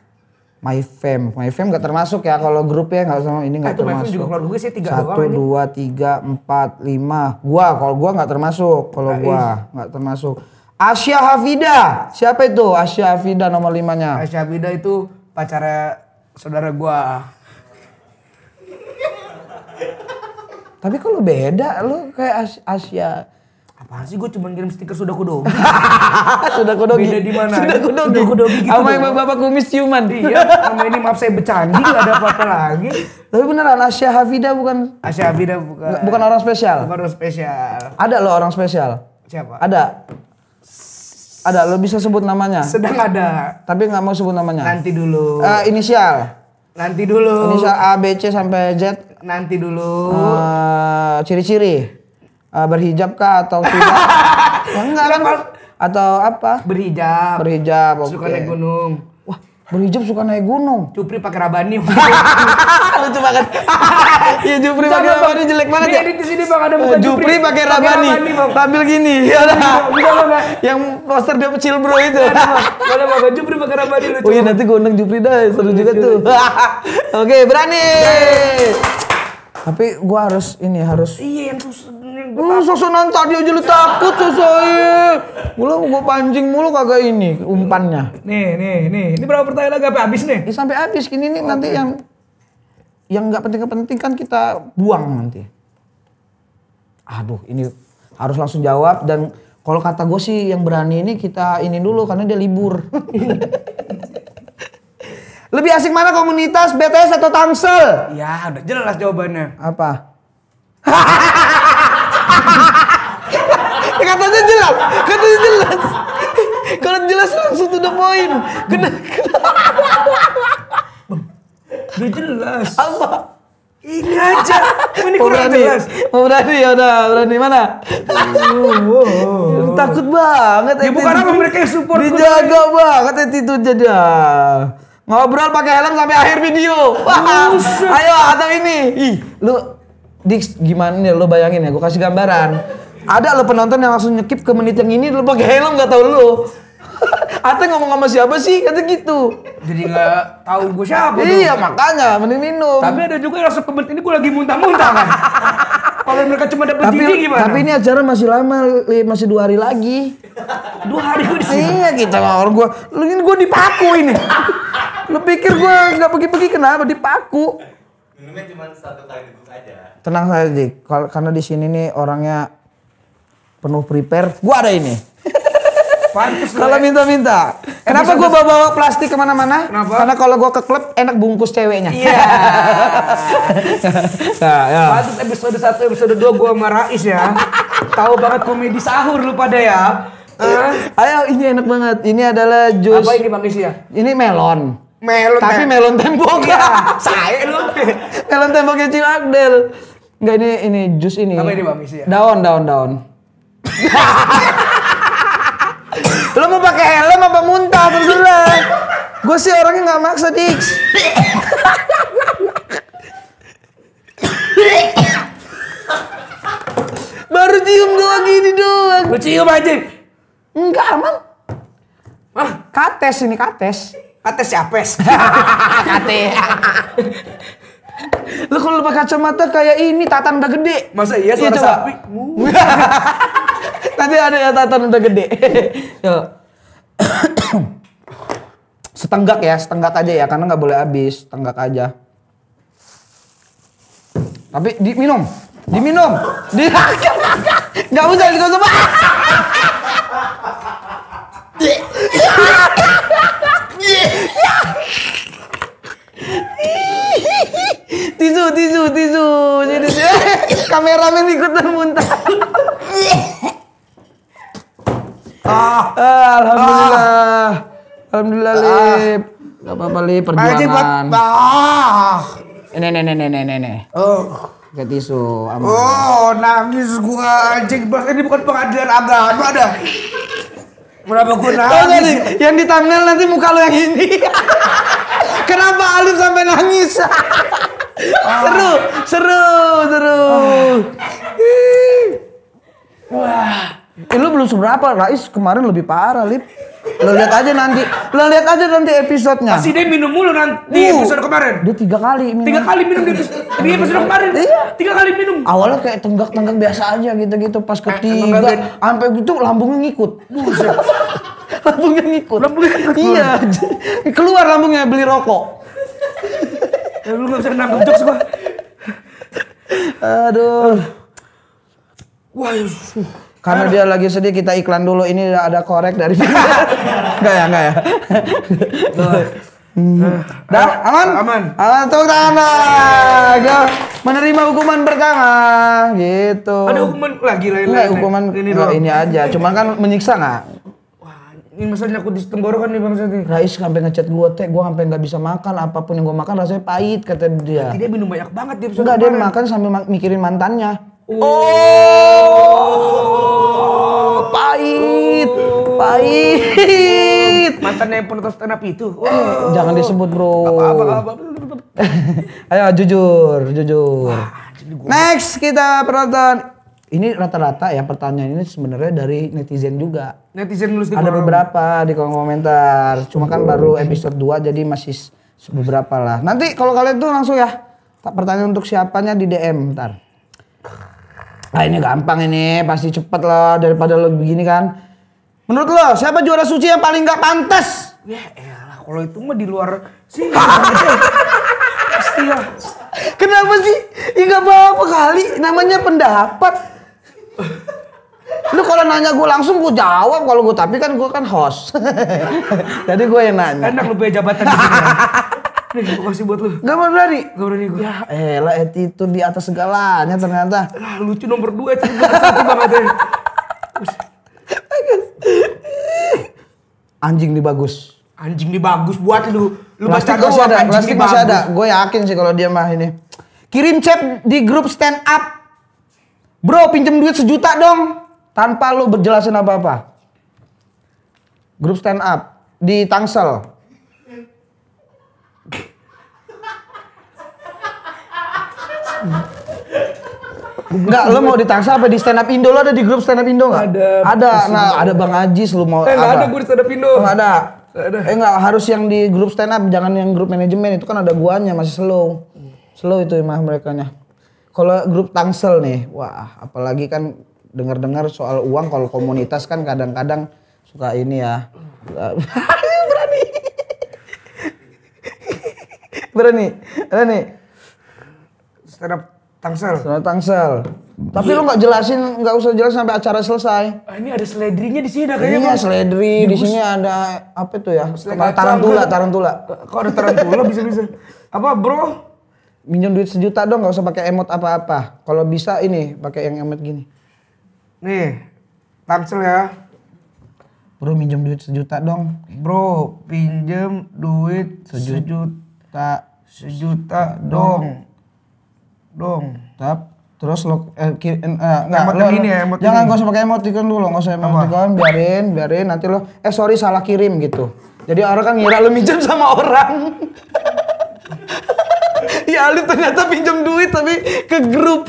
A: My Fame, My Fame gak termasuk ya kalau grupnya ya nggak sama ini nggak ah, termasuk. juga keluar sih tiga Satu dua tiga empat lima. Gua kalau gua nggak termasuk kalau nah, gua nggak termasuk. Asia Hafida, siapa itu Asia Hafida nomor limanya? Asia Hafida itu pacarnya saudara gua. Tapi kalau beda, lu kayak Asia Apaan sih gue cuma ngirim stiker sudah kudogi. sudah kudogi. Beda di mana? Sudah kudogi. Sudah kudogi gitu. Sama yang bapak kumis ciuman. Iya, sama ini maaf saya bercanda ada apa-apa lagi. Tapi beneran Asia Hafida bukan Asia Hafida bukan. Bukan orang spesial. Bukan orang spesial. Ada loh orang spesial. Siapa? Ada. Ada, lo bisa sebut namanya. Sedang ada. Tapi nggak mau sebut namanya. Nanti dulu. Uh, inisial. Nanti dulu. Inisial A, B, C sampai Z. Nanti dulu. ciri eh, ciri-ciri uh, berhijab kah atau tidak? Ya, enggak kan atau apa? Berhijab. Berhijab. Okay. Suka naik gunung. Wah, berhijab suka naik gunung. Jupri pakai rabani. Lucu banget. Iya Jupri pakai rabani jelek banget ya. Di sini Bang ada eh, bukan Jupri pakai rabani. Tampil gini. Iya. Ya Yang poster dia kecil bro itu. Iya, Boleh Bang Jupri pakai rabani lucu. Oh iya nanti gua undang Jupri dah seru juga tuh. Oke, berani. Tapi gua harus ini harus. Iya yang susah. Lu susunan tadi aja lu takut susah. Mulu gua pancing mulu kagak ini umpannya. Nih nih nih. Ini berapa pertanyaan lagi sampai habis nih? Ini ya, sampai habis gini nih nanti yang yang nggak penting-penting kan kita buang nanti. Aduh, ini harus langsung jawab dan kalau kata gue sih yang berani ini kita ini dulu karena dia libur. Lebih asik mana komunitas BTS atau Tangsel? Ya, udah jelas jawabannya. Apa? katanya jelas, katanya jelas. Kalau jelas langsung tuh the point. Kena, Udah jelas. Apa? Ini aja. Ini kurang jelas. Mau berani ya udah, berani mana? Oh. Takut banget. Ya bukan apa mereka yang support. Dijaga banget itu jadi. Ngobrol pakai helm sampai akhir video. Wah, ayo atau ini. Ih, lu Dix gimana nih lu bayangin ya, gue kasih gambaran. Ada lo penonton yang langsung nyekip ke menit yang ini lu pakai helm gak tau lu. Ate ngomong sama siapa sih? Kata gitu. Jadi nggak tahu gue siapa. Iya dong. makanya mending minum. Tapi ada juga yang langsung ke ini gue lagi muntah-muntah kan. Kalau mereka cuma dapat tapi, gigi gimana? Tapi ini acara masih lama, li, masih dua hari lagi. Dua hari gue di sini. Iya kita gitu orang gue. Lu ini gue dipaku ini. Lu pikir gue nggak pergi-pergi kenapa dipaku? Minumnya cuma satu kali duduk aja. Tenang saja, kalau Karena di sini nih orangnya penuh prepare. Gue ada ini. Kalau eh. minta-minta. Kenapa gue bawa-bawa plastik kemana-mana? Karena kalau gue ke klub enak bungkus ceweknya. Iya. nah, ya. episode satu, episode dua gue sama Rais ya. Tahu banget komedi sahur lu pada ya. Uh. Ayo ini enak banget. Ini adalah jus. Apa ini Bang ya? Ini melon. Melon. Tapi melon, melon tembok. Iya. Saya lu. melon temboknya kecil Abdel. Enggak ini ini jus ini. Apa ini Bang Isya? Daun daun daun. Lo mau pakai helm apa muntah terserah. Gue sih orangnya nggak maksa Dix. Baru cium doang gini doang. Lu cium aja. Enggak aman. Mah, kates ini kates. Kates siapes. kates. Lu kalau pakai kacamata kayak ini tatan udah gede. Masa iya suara iya, coba. sapi? Nanti ada yang tonton udah gede. setenggak ya, setenggak aja ya karena nggak boleh habis, setenggak aja. Tapi diminum, diminum, di nggak usah dikonsum. Yeah tisu tisu tisu jadi kameramen ikutan muntah ah, ah alhamdulillah ah. alhamdulillah lip ah. gak apa-apa lip perjuangan ah. ini nenek, nenek, nih oh ke tisu aman. oh nangis gua anjing bang ini bukan pengadilan agama dah Berapa gua nangis? yang di thumbnail nanti muka lo yang ini. Kenapa Alif sampai nangis? Seru, seru, seru. Wah. Eh, lu belum seberapa, Rais kemarin lebih parah, Lip. Lo lihat aja nanti, lo lihat aja nanti episodenya. Pasti dia minum mulu nanti uh, episode kemarin. Dia tiga kali minum. Tiga kali minum di episode, episode kemarin. Iya. Tiga kali minum. Awalnya kayak tenggak-tenggak biasa aja gitu-gitu. Pas ketiga, sampai gitu lambungnya ngikut. lambungnya ngikut. Lambungnya ngikut. Iya. Keluar lambungnya beli rokok. Ya lu gak bisa nambah jokes gua. Aduh. Wah, ya. karena dia lagi sedih kita iklan dulu ini ada korek dari Enggak ya, enggak ya. Hmm. Dah, aman? Aman. Aman tepuk tangan menerima hukuman pertama gitu. Ada hukuman lagi lain. Enggak, hukuman ini, ini aja. Cuman kan menyiksa nggak? ini masa aku di tenggorokan nih bang Santi. Rais sampai ngechat gua teh, gua sampai nggak bisa makan apapun yang gua makan rasanya pahit kata dia. Berarti dia minum banyak banget dia. Enggak dia makan sambil mikirin mantannya. Oh. oh, pahit, pahit. Mantannya yang penonton stand up itu. Oh. Jangan disebut bro. Apa apa Ayo jujur, jujur. Next kita penonton ini rata-rata ya pertanyaan ini sebenarnya dari netizen juga. Netizen nulis di Ada kolom. beberapa di kolom komentar. Cuma kan baru episode 2 jadi masih beberapa lah. Nanti kalau kalian tuh langsung ya tak pertanyaan untuk siapanya di DM ntar. Nah ini gampang ini pasti cepet lah daripada lo begini kan. Menurut lo siapa juara suci yang paling gak pantas? Ya elah kalau itu mah di luar sih. Pasti lah. Kenapa sih? Ya gak apa-apa kali namanya pendapat. Lu kalau nanya gue langsung gue jawab kalau gue tapi kan gue kan host. Jadi gue yang nanya. Enak lu punya jabatan di sini. Ya. Nih gue kasih buat lu. Gak berani. Gak berani gue. Ya elah attitude di atas segalanya ternyata. Lah lucu nomor dua itu satu banget ya. Anjing nih bagus. Anjing nih bagus buat lu. Lu pasti gue ada, anjing plastik ada. Gue yakin sih kalau dia mah ini. Kirim chat di grup stand up Bro, pinjem duit sejuta dong. Tanpa lo berjelasin apa-apa. Grup stand up di Tangsel. Enggak, lo mau di Tangsel apa di stand up Indo? Lo ada di grup stand up Indo enggak? Ada. Ada. Nah, ada Bang Ajis lo mau. Eh, enggak ada gue di stand up Indo. Enggak ada. Eh, enggak harus yang di grup stand up, jangan yang grup manajemen itu kan ada guanya masih slow. Slow itu mah mereka nya. Kalau grup Tangsel nih, wah apalagi kan dengar-dengar soal uang kalau komunitas kan kadang-kadang suka ini ya. berani. berani. Berani. Stand up Tangsel. Stand up Tangsel. Tapi lo lu nggak jelasin, nggak usah jelasin sampai acara selesai. Ah, ini ada seledrinya di sini, kayaknya. Iya, seledri. Di sini ada apa tuh ya? Tarantula, tarantula. Kok ada tarantula bisa-bisa? Apa bro? minjem duit sejuta dong nggak usah pakai emot apa-apa kalau bisa ini pakai yang emot gini nih tangsel ya bro minjem duit sejuta dong bro pinjem duit sejuta sejuta, sejuta dong dong tap terus lo eh, ki, eh, enggak, emot lo, ini ya, emot jangan gak usah pakai emoticon dulu gak usah emoticon biarin biarin nanti lo eh sorry salah kirim gitu jadi orang kan ngira lo minjem sama orang ya Alif ternyata pinjam duit tapi ke grup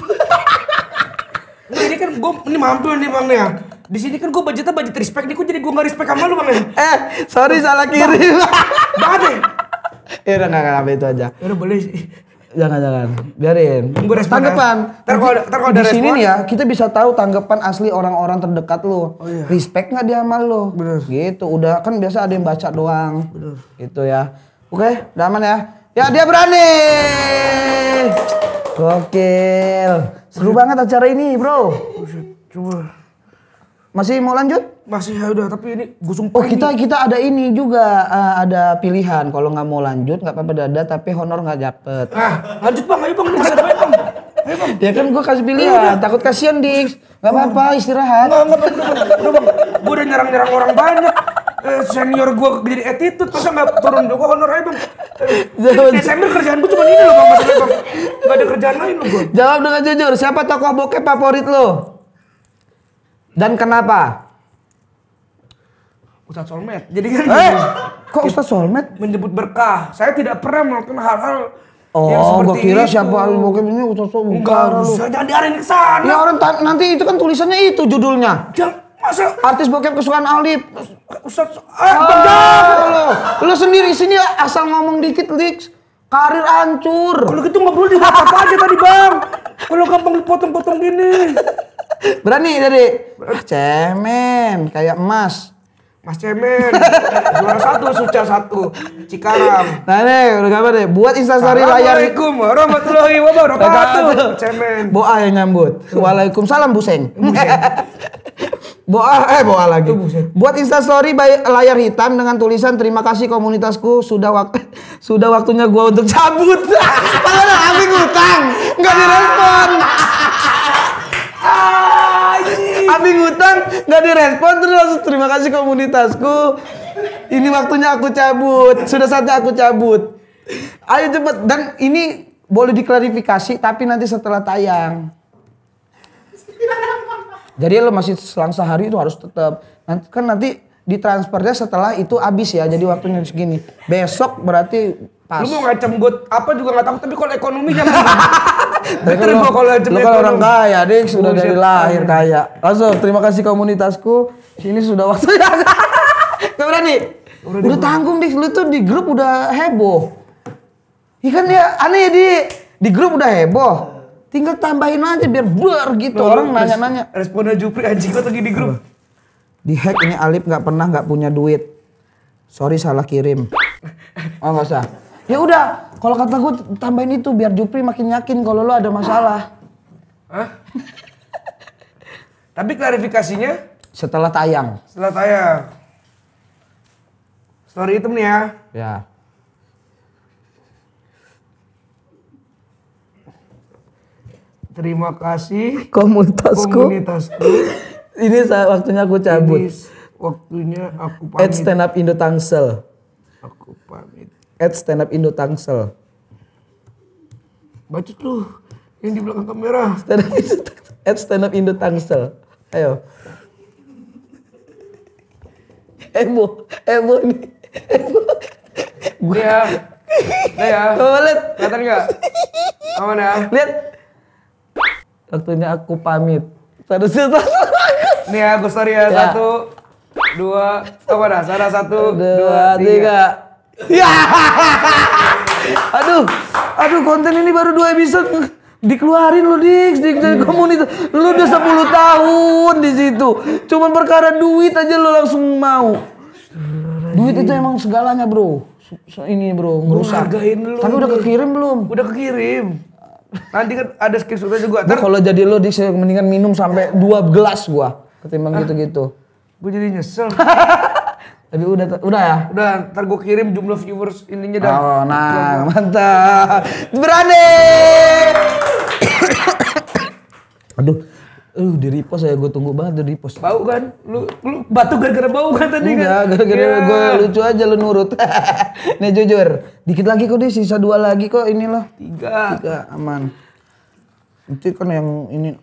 A: nah, ini kan gue ini mampu nih bang ya di sini kan gue budgetnya budget respect nih, kok jadi gue gak respect sama lu bang ya? Eh, sorry salah kirim. Banget ya? deh. Ya udah nggak nggak itu aja. udah boleh sih. Jangan jangan, biarin. Gue respon. Tanggapan. Ya. Ntar kalau di sini nih ya, kita bisa tahu tanggapan asli orang-orang terdekat lo. Oh, iya. Respect nggak dia sama lo? Bener. Gitu, udah kan biasa ada yang baca doang. Bener. Gitu ya. Oke, udah aman ya. Ya dia berani. Gokil. Seru banget acara ini, Bro. Coba. Masih mau lanjut? Masih ya udah, tapi ini gusung Oh, kita ini. kita ada ini juga uh, ada pilihan. Kalau nggak mau lanjut nggak apa-apa dada tapi honor nggak dapet. Ah, lanjut Bang, ayo Bang, masih ada Bang. Ayo Bang. Ya kan gua kasih pilihan, ya takut kasihan di Gak apa-apa, istirahat. Enggak, enggak, apa enggak, enggak, enggak, nyerang enggak, enggak, eh, senior gue jadi attitude masa nggak turun juga honor aja bang eh, Desember kerjaan gue cuma ini loh bang masalahnya bang nggak ada kerjaan lain loh gue jawab dengan jujur siapa tokoh bokep favorit lo dan kenapa Ustadz Solmed jadi kan eh, kok Ustadz Solmed menyebut berkah saya tidak pernah melakukan hal-hal Oh, gua kira itu. siapa alim bokep ini Ustaz Sobo. Enggak, enggak jangan diarahin ke sana. Ya orang nanti itu kan tulisannya itu judulnya. Jangan Masa artis bokep kesukaan Alif? Ustaz, eh, ah, lu. sendiri sini asal ngomong dikit, Lix. Karir hancur. Kalau gitu ngobrol di WhatsApp aja tadi, Bang. Kalau gampang dipotong-potong gini. Berani dari ah, cemen kayak emas. Mas Cemen, juara satu, Suca satu, Cikarang. Nah nih, udah kabar deh. Buat instastory layar. Assalamualaikum warahmatullahi wabarakatuh. Cemen. Boa yang nyambut. Waalaikumsalam Buseng. Buseng. Boa eh, eh boa lagi. Oh, Buat insta instastory layar hitam dengan tulisan terima kasih komunitasku sudah wak sudah waktunya gua untuk cabut. Padahal habis ngutang, enggak direspon. Abi ngutang nggak direspon terus langsung terima kasih komunitasku. Ini waktunya aku cabut. Sudah saatnya aku cabut. Ayo cepet dan ini boleh diklarifikasi tapi nanti setelah tayang. Jadi lo masih selang sehari itu harus tetap. Nanti, kan nanti ditransfernya setelah itu habis ya. Jadi waktunya segini. Besok berarti pas. Lu mau ngacem gue apa juga nggak takut tapi kalau ekonomi Betul
B: Bener kalau ngacem lu kan orang kaya deh sudah dari lahir kaya.
A: Langsung terima kasih komunitasku. Ini sudah waktunya. Gak berani. Udah, udah tanggung dik, lu tuh di grup udah heboh. Ikan iya ya aneh ya di di grup udah heboh Tinggal tambahin aja biar ber gitu. Loh, Orang nanya-nanya. Responnya Jupri anjing gue lagi di grup. Di hack ini Alip nggak pernah nggak punya duit. Sorry salah kirim. Oh nggak usah. Ya udah, kalau kata gue tambahin itu biar Jupri makin yakin kalau lo ada masalah. Hah? Tapi klarifikasinya setelah tayang. Setelah tayang. Story item nih ya. Ya. Terima kasih komunitasku. komunitasku. Ini saat waktunya aku cabut. Ini waktunya aku pamit. At stand up Indo Tangsel. Aku pamit. At stand up Indo Tangsel. Baca tuh yang di belakang kamera. Stand up Indo At stand up Indo Tangsel. Ayo. Ebo, Ebo nih. Ebo. Gue ya. Udah ya. Boleh. Kelihatan enggak? Kamu ya? Lihat, Waktunya aku pamit. Satu satu. Nih ya, aku ya, sorry ya. Satu, dua, apa dah? Sarah satu, dua, dua tiga. tiga. Ya. aduh, aduh konten ini baru dua episode dikeluarin lo, Dix, Dix dari komunitas. Lo udah sepuluh tahun di situ. Cuman perkara duit aja lo langsung mau. Duit itu emang segalanya, Bro. ini bro, ngerusak. Tapi udah kekirim belum? Udah kekirim. Nanti kan ada skillsnya juga. Ntar... kalau jadi lo di mendingan minum sampai dua gelas gua ketimbang ah. gitu-gitu. Ah, gue jadi nyesel. Tapi udah udah ya. Udah, ntar gue kirim jumlah viewers ininya dah. Oh, nah, mantap. Berani. Aduh lu eh, di repost ya gue tunggu banget di repost bau kan lu lu batuk gara-gara bau kan tadi kan? Enggak, kan gara-gara yeah. gue lucu aja lu nurut nih jujur dikit lagi kok deh sisa dua lagi kok ini loh tiga tiga aman itu kan yang ini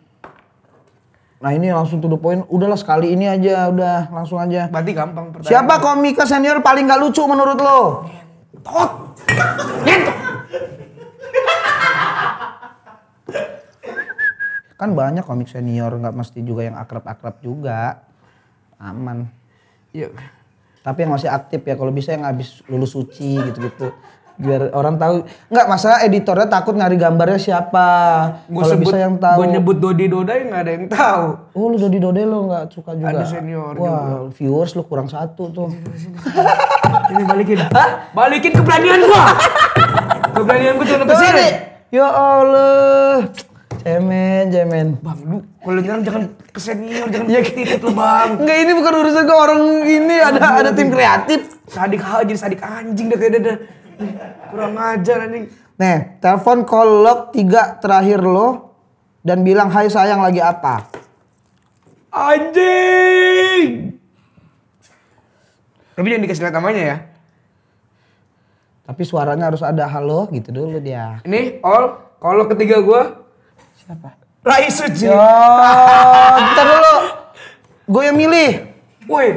A: nah ini langsung to poin udahlah sekali ini aja udah langsung aja berarti gampang pertanyaan siapa komika senior paling gak lucu menurut lo Tot! Ngentot! Kan banyak komik senior nggak mesti juga yang akrab-akrab juga. Aman. Iya. Tapi yang masih aktif ya kalau bisa yang habis lulus suci gitu-gitu. Biar orang tahu. Nggak masalah editornya takut nyari gambarnya siapa. Kalau bisa yang tahu. Gue nyebut Dodi Dodai nggak ada yang tahu. Oh lu Dodi Dodai lo nggak suka juga. Ada senior Wah, juga. viewers lu kurang satu tuh. Ini balikin. Hah? Balikin keberanian gua. keberanian gua tuh sampai Ya Allah. Cemen, cemen. Bang, lu kalau nyerang jangan ke senior, jangan ya titik lu, Bang. Enggak, ini bukan urusan gue orang ini ada Aduh, ada tim kreatif. Sadik hal jadi sadik anjing deh. kayak dah. Kurang ajar anjing. Nih, telepon kolok tiga terakhir lo dan bilang hai sayang lagi apa? Anjing. Tapi jangan dikasih lihat namanya ya. Tapi suaranya harus ada halo gitu dulu dia. Ini all kalau ketiga gua. Siapa? Rai Suci. Ya, bentar dulu. Gue yang milih. Woi,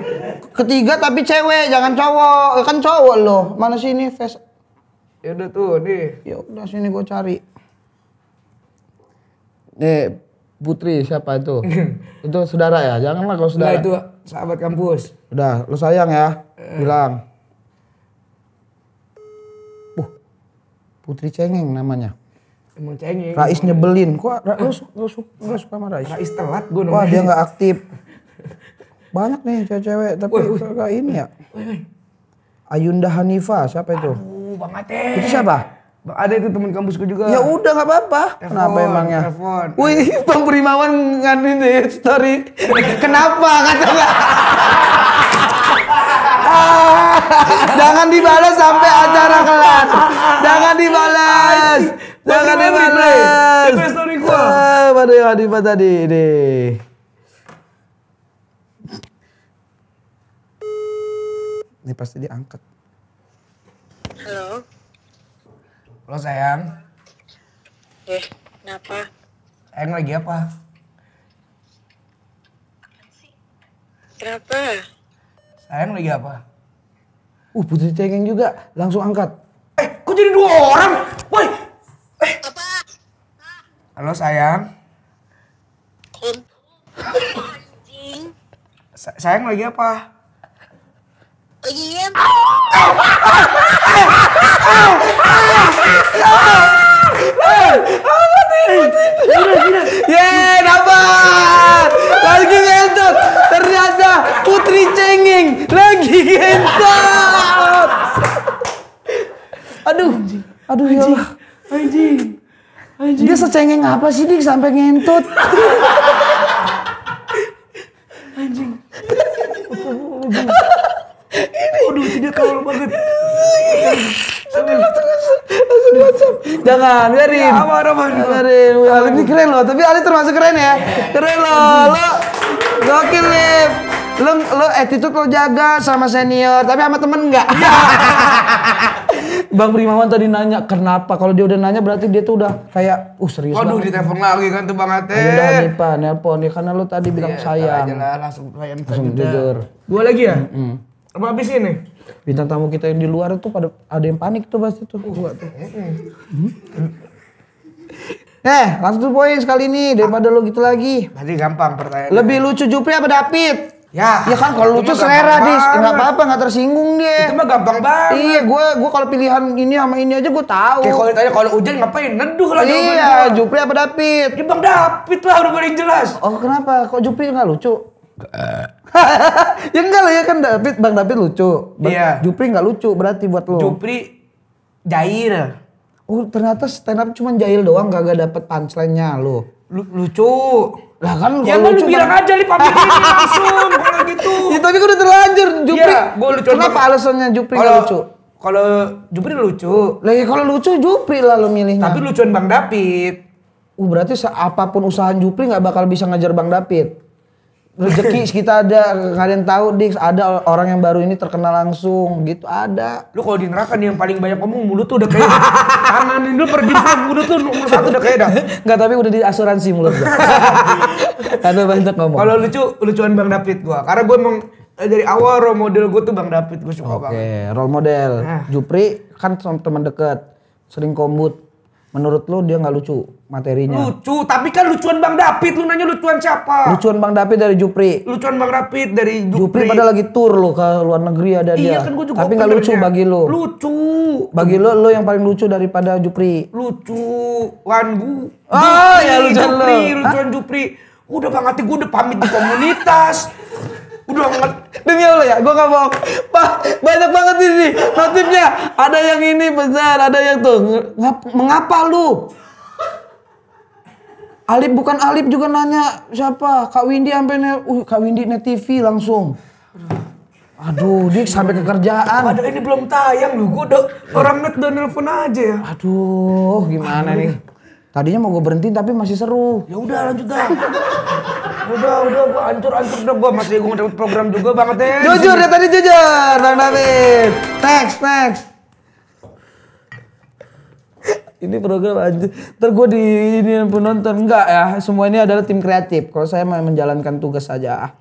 A: ketiga tapi cewek, jangan cowok. Eh, kan cowok loh. Mana sih ini face? Ya udah tuh, nih. Ya udah sini gue cari. Nih, Putri siapa itu? itu saudara ya? Janganlah kalau saudara. Nah, itu sahabat kampus. Udah, Lo sayang ya. Eh. Bilang. Uh, Putri Cengeng namanya. Emang cengeng. Rais nyebelin. Kok Ra lu, lu, suka, lu suka sama Rais? Rais telat gue Wah dia gak aktif. Banyak nih cewek-cewek tapi woy, woy. ini ya. Ayunda Hanifa siapa itu? Aduh, Bang Ate. Itu siapa? Ada itu temen kampusku juga. Ya udah gak apa-apa. Kenapa emangnya? Wih, Bang Primawan nganin deh story. Kenapa katanya? Jangan dibalas sampai acara kelar. Jangan dibalas. Jangan ada replay. Replay story gua. Ah, pada yang Adipa tadi deh. Ini pasti diangkat. Halo. Halo sayang. Eh, kenapa? Sayang lagi apa? Kenapa? Sayang lagi apa? Uh, putri cengeng juga. Langsung angkat. Eh, kok jadi dua orang? Woi, Halo sayang. untung, Anjing. Sa sayang lagi apa? Lagi oh, iya. dapat! Lagi ngentot! Ternyata Putri Cengeng lagi ngentot! Aduh, aduh ya Allah. Anjing. Anjing. Dia secengeng apa sih Dik sampai ngentut? Anjing. ini Aduh, tidak kawal banget. Sampai langsung WhatsApp. Jangan, biarin. Ya, aman, aman. Biarin. Alif ini keren loh, tapi Ali termasuk keren ya. Keren loh, lo. Gokil, Lip. Lo lo attitude lo jaga sama senior, tapi sama temen nggak? Iya. Bang Primawan tadi nanya kenapa? Kalau dia udah nanya berarti dia tuh udah kayak uh serius Waduh, di telepon lagi kan tuh Bang Ate. udah nih Pak, nelpon ya karena lo tadi bilang iya, sayang. Aja langsung sayang langsung jujur. Dua lagi ya? Heeh. Apa habis ini? Bintang tamu kita yang di luar tuh pada ada yang panik tuh pasti tuh. Gua tuh. Hmm? Eh, langsung tuh poin sekali ini daripada lo gitu lagi. Tadi gampang pertanyaan. Lebih lucu Jupri apa David? Ya, ya kan kalau lucu selera dis, nggak apa-apa nggak tersinggung dia. Itu mah gampang banget. Iya, gue gue kalau pilihan ini sama ini aja gue tahu. Kayak kalau ditanya kalau hujan ngapain neduh lah Iya, Jupri apa David? Ya bang David lah udah paling jelas. Oh kenapa? Kok Jupri nggak lucu? ya enggak lah ya kan David, Bang David lucu. Bang iya. Jupri nggak lucu berarti buat lo. Jupri jair. Oh ternyata stand up cuma jahil doang gak, gak dapet punchline-nya lo lu lucu lah kan ya lu lucu bilang kan. aja li pamit ini langsung kalau gitu ya tapi kan udah terlanjur Jupri ya, gua lucu kenapa banget. alasannya Jupri kalo, lucu kalau Jupri lucu lah ya kalau lucu Jupri lah lo milihnya tapi lucuan Bang David Uh, berarti apapun usaha Jupri nggak bakal bisa ngajar Bang David rezeki kita ada kalian tahu Dix ada orang yang baru ini terkenal langsung gitu ada lu kalau di neraka nih yang paling banyak ngomong mulut tuh udah kayak karena lu pergi mulut tuh nomor satu udah kayak dah nggak tapi udah di asuransi mulut gua karena banyak ngomong kalau lucu lucuan bang David gua karena gua emang eh, dari awal role model gua tuh bang David gua suka okay, banget oke role model nah. Jupri kan teman dekat sering komut. Menurut lu dia nggak lucu materinya? Lucu, tapi kan lucuan Bang David. Lu nanya lucuan siapa? Lucuan Bang David dari Jupri. Lucuan Bang David dari Jupri. Jupri pada lagi tur lo ke luar negeri ada iya, dia. Kan gua juga tapi nggak lucu bagi lu. Lucu. Bagi lu, lu yang paling lucu daripada Jupri. Lucu. Wan gu. Oh, ah, Jupri, ya lucu Jupri, lucuan Jupri. Udah Bang Ati gue udah pamit di komunitas udah banget demi allah ya gue nggak mau pak banyak banget ini notifnya ada yang ini besar ada yang tuh Ngap, mengapa lu Alip bukan Alip juga nanya siapa Kak Windy sampai ne, uh, Kak Windy net TV langsung. Aduh, dik sampai ke kerjaan. Ada ini belum tayang lu, gua udah orang net udah nelfon aja ya. Aduh, gimana Aduh. nih? Tadinya mau gue berhenti tapi masih seru. Ya udah lanjut dah udah udah gua hancur hancur udah gua masih gua dapet program juga banget ya jujur ya tadi jujur bang David next next ini program aja. Ntar gue di ini penonton enggak ya. Semua ini adalah tim kreatif. Kalau saya mau menjalankan tugas saja. Ah.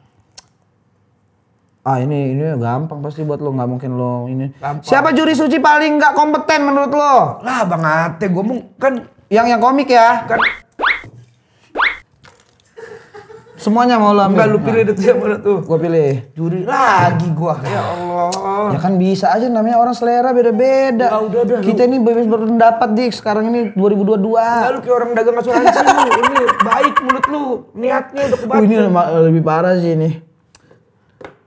A: ah ini ini gampang pasti buat lo nggak mungkin lo ini. Gampang. Siapa juri suci paling nggak kompeten menurut lo? Lah bang Ate, gue kan yang yang komik ya. Kan Semuanya mau lo ambil. Enggak lu pilih nah. itu yang mana tuh? Gua pilih. Juri lagi gua. Ya Allah. Ya kan bisa aja namanya orang selera beda-beda. Nah, udah, udah, Kita ini bebas berpendapat dik. Sekarang ini 2022. Enggak lu kayak orang dagang asuransi lu. Ini baik mulut lu. Niatnya udah kebaca. ini lebih parah sih ini.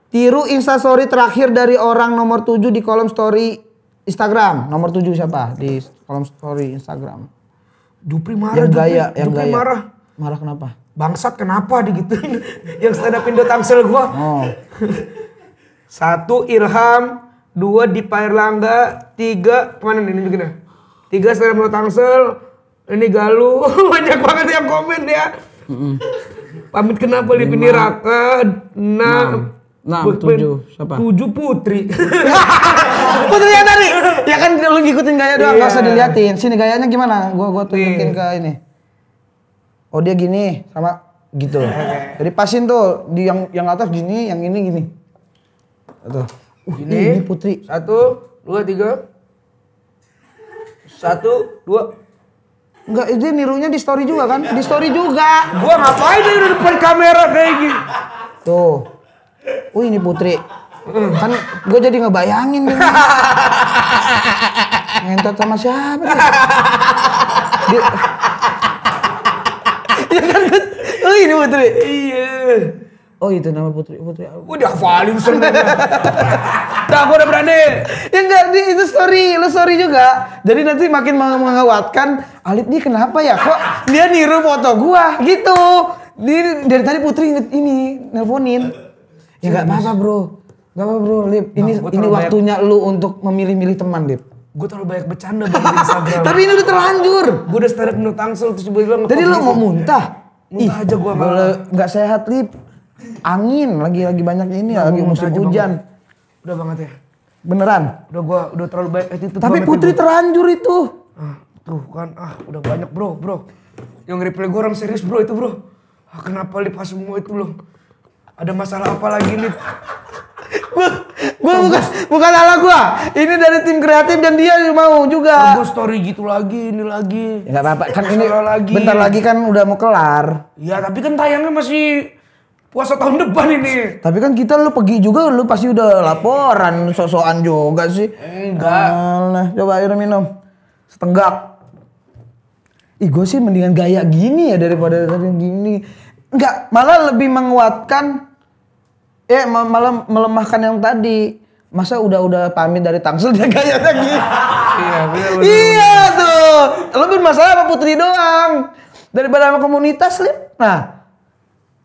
A: Tiru instastory terakhir dari orang nomor 7 di kolom story Instagram. Nomor 7 siapa? Di kolom story Instagram. Dupri marah. Yang gaya, Dupri, yang Dupri gaya. marah. Marah kenapa? bangsat kenapa digituin yang stand up Indo Tamsel gua. Oh. Satu Ilham, dua di Pak Erlangga, tiga kemana nih nunjukin ya? Tiga stand up Indo Tamsel, ini Galuh, banyak banget yang komen ya. Mm hmm Pamit kenapa di Raka, enam, enam, tujuh, Tujuh putri. putri yang tadi, ya kan lu ngikutin gaya doang, gak usah diliatin. Sini gayanya gimana? Gua gua tuh yeah. ke ini oh dia gini sama gitu loh. Jadi pasin tuh di yang yang atas gini, yang ini gini. Satu. Uh, gini. Ini putri. Satu, dua, tiga. Satu, dua. Enggak, dia nirunya di story juga kan? Di story juga. Gua ngapain dari depan kamera kayak gini? Tuh. Oh ini putri. Kan gue jadi ngebayangin. Ngentot sama siapa? dia oh ini putri iya Oh itu nama putri putri Udah hafalin semua. Tak gue udah berani. Ya enggak di, itu story lo story juga. Jadi nanti makin mengawatkan Alip ini kenapa ya kok dia niru foto gua gitu. Dia, dari tadi putri inget ini nelponin. Ya nggak apa-apa bro. Gak apa apa bro Lip. Ini nah, ini waktunya banyak... lu untuk memilih-milih teman Lip. Gue terlalu banyak bercanda di Instagram. Tapi ini udah terlanjur. Gue udah sterek up menurut terus tiba-tiba Jadi lu mau gitu. muntah? muntah Ih, aja gua malah. Nggak sehat lip. Angin lagi lagi banyak ini nah, lagi musim hujan. Bang. Udah banget ya. Beneran? Udah gua udah terlalu baik eh, itu. Tapi ya, Putri itu, terlanjur itu. Ah, tuh kan ah udah banyak bro bro. Yang reply gua orang serius bro itu bro. Ah, kenapa lip semua itu loh? Ada masalah apa lagi lip? Gue bukan bukan ala gua. Ini dari tim kreatif dan dia mau juga. Gue story gitu lagi, ini lagi. Ya, gak apa-apa. Kan ini lagi. bentar lagi kan udah mau kelar. Ya tapi kan tayangnya masih puasa tahun depan ini. Tapi kan kita lu pergi juga lu pasti udah laporan sosokan juga sih. Enggak. Ah, nah, coba air minum. Setenggak. Ih, gue sih mendingan gaya gini ya daripada tadi gini. Enggak, malah lebih menguatkan Eh malah melemahkan yang tadi. Masa udah-udah pamit dari Tangsel dia kayak lagi. iya, bener, iya tuh. lebih masalah sama Putri doang. Daripada sama komunitas, Lip. Nah,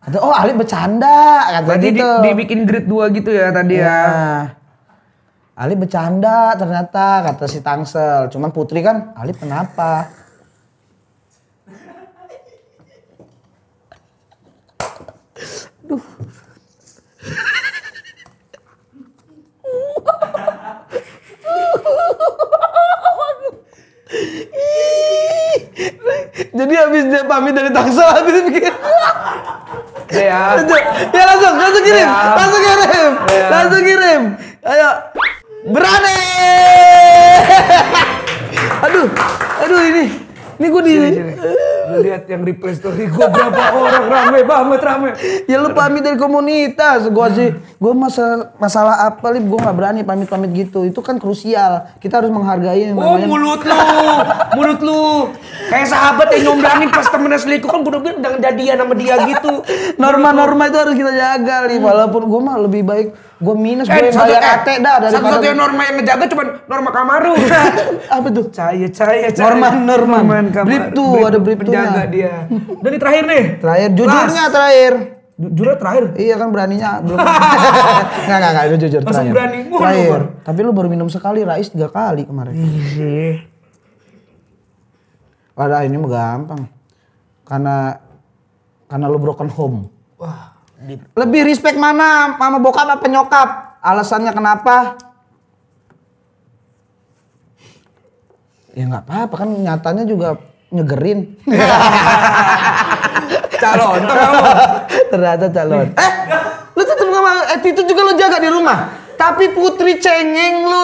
A: Kata, oh Ali bercanda kata Berarti gitu. Di, dibikin grade dua gitu ya tadi ya. ya. Ali bercanda ternyata kata si Tangsel. Cuman Putri kan, Ali kenapa? Duh. Jadi habis dia pamit dari Tangsel habis bikin. Iya. Ya. ya langsung, langsung kirim, iya. langsung kirim, iya. langsung kirim. Ayo, berani. aduh, aduh ini, ini gue di. sini lihat yang replay story gue berapa orang rame banget rame ya lu pamit dari komunitas gue sih gue masa masalah apa lip gue nggak berani pamit pamit gitu itu kan krusial kita harus menghargai yang oh namanya. mulut lu mulut lu kayak sahabat yang nyombrani pas temennya selingkuh kan gue udah jangan jadian sama dia gitu norma-norma itu harus kita jaga lip hmm. walaupun gue mah lebih baik gue minus eh, gue bayar eh, ate dah dari satu satunya norma yang ngejaga cuman norma Kamaru apa tuh caya caya caya. norma norma, norma Brip tuh ada Brip tuh jaga iya. dia. Dan ini terakhir nih. Terakhir jujurnya Las. terakhir. jujur terakhir. Iya kan beraninya belum. Enggak enggak enggak itu jujur terakhir. terakhir. berani mulu. Terakhir. Tapi lu baru minum sekali, Rais tiga kali kemarin. Iya. Padahal ini mah gampang. Karena karena lu broken home. Wah. Lebih respect mana mama bokap apa nyokap? Alasannya kenapa? Ya nggak apa-apa kan nyatanya juga nyegerin. calon kamu. Ternyata calon. Eh, lu tetap nggak mau attitude eh, juga lu jaga di rumah. Tapi putri cengeng lu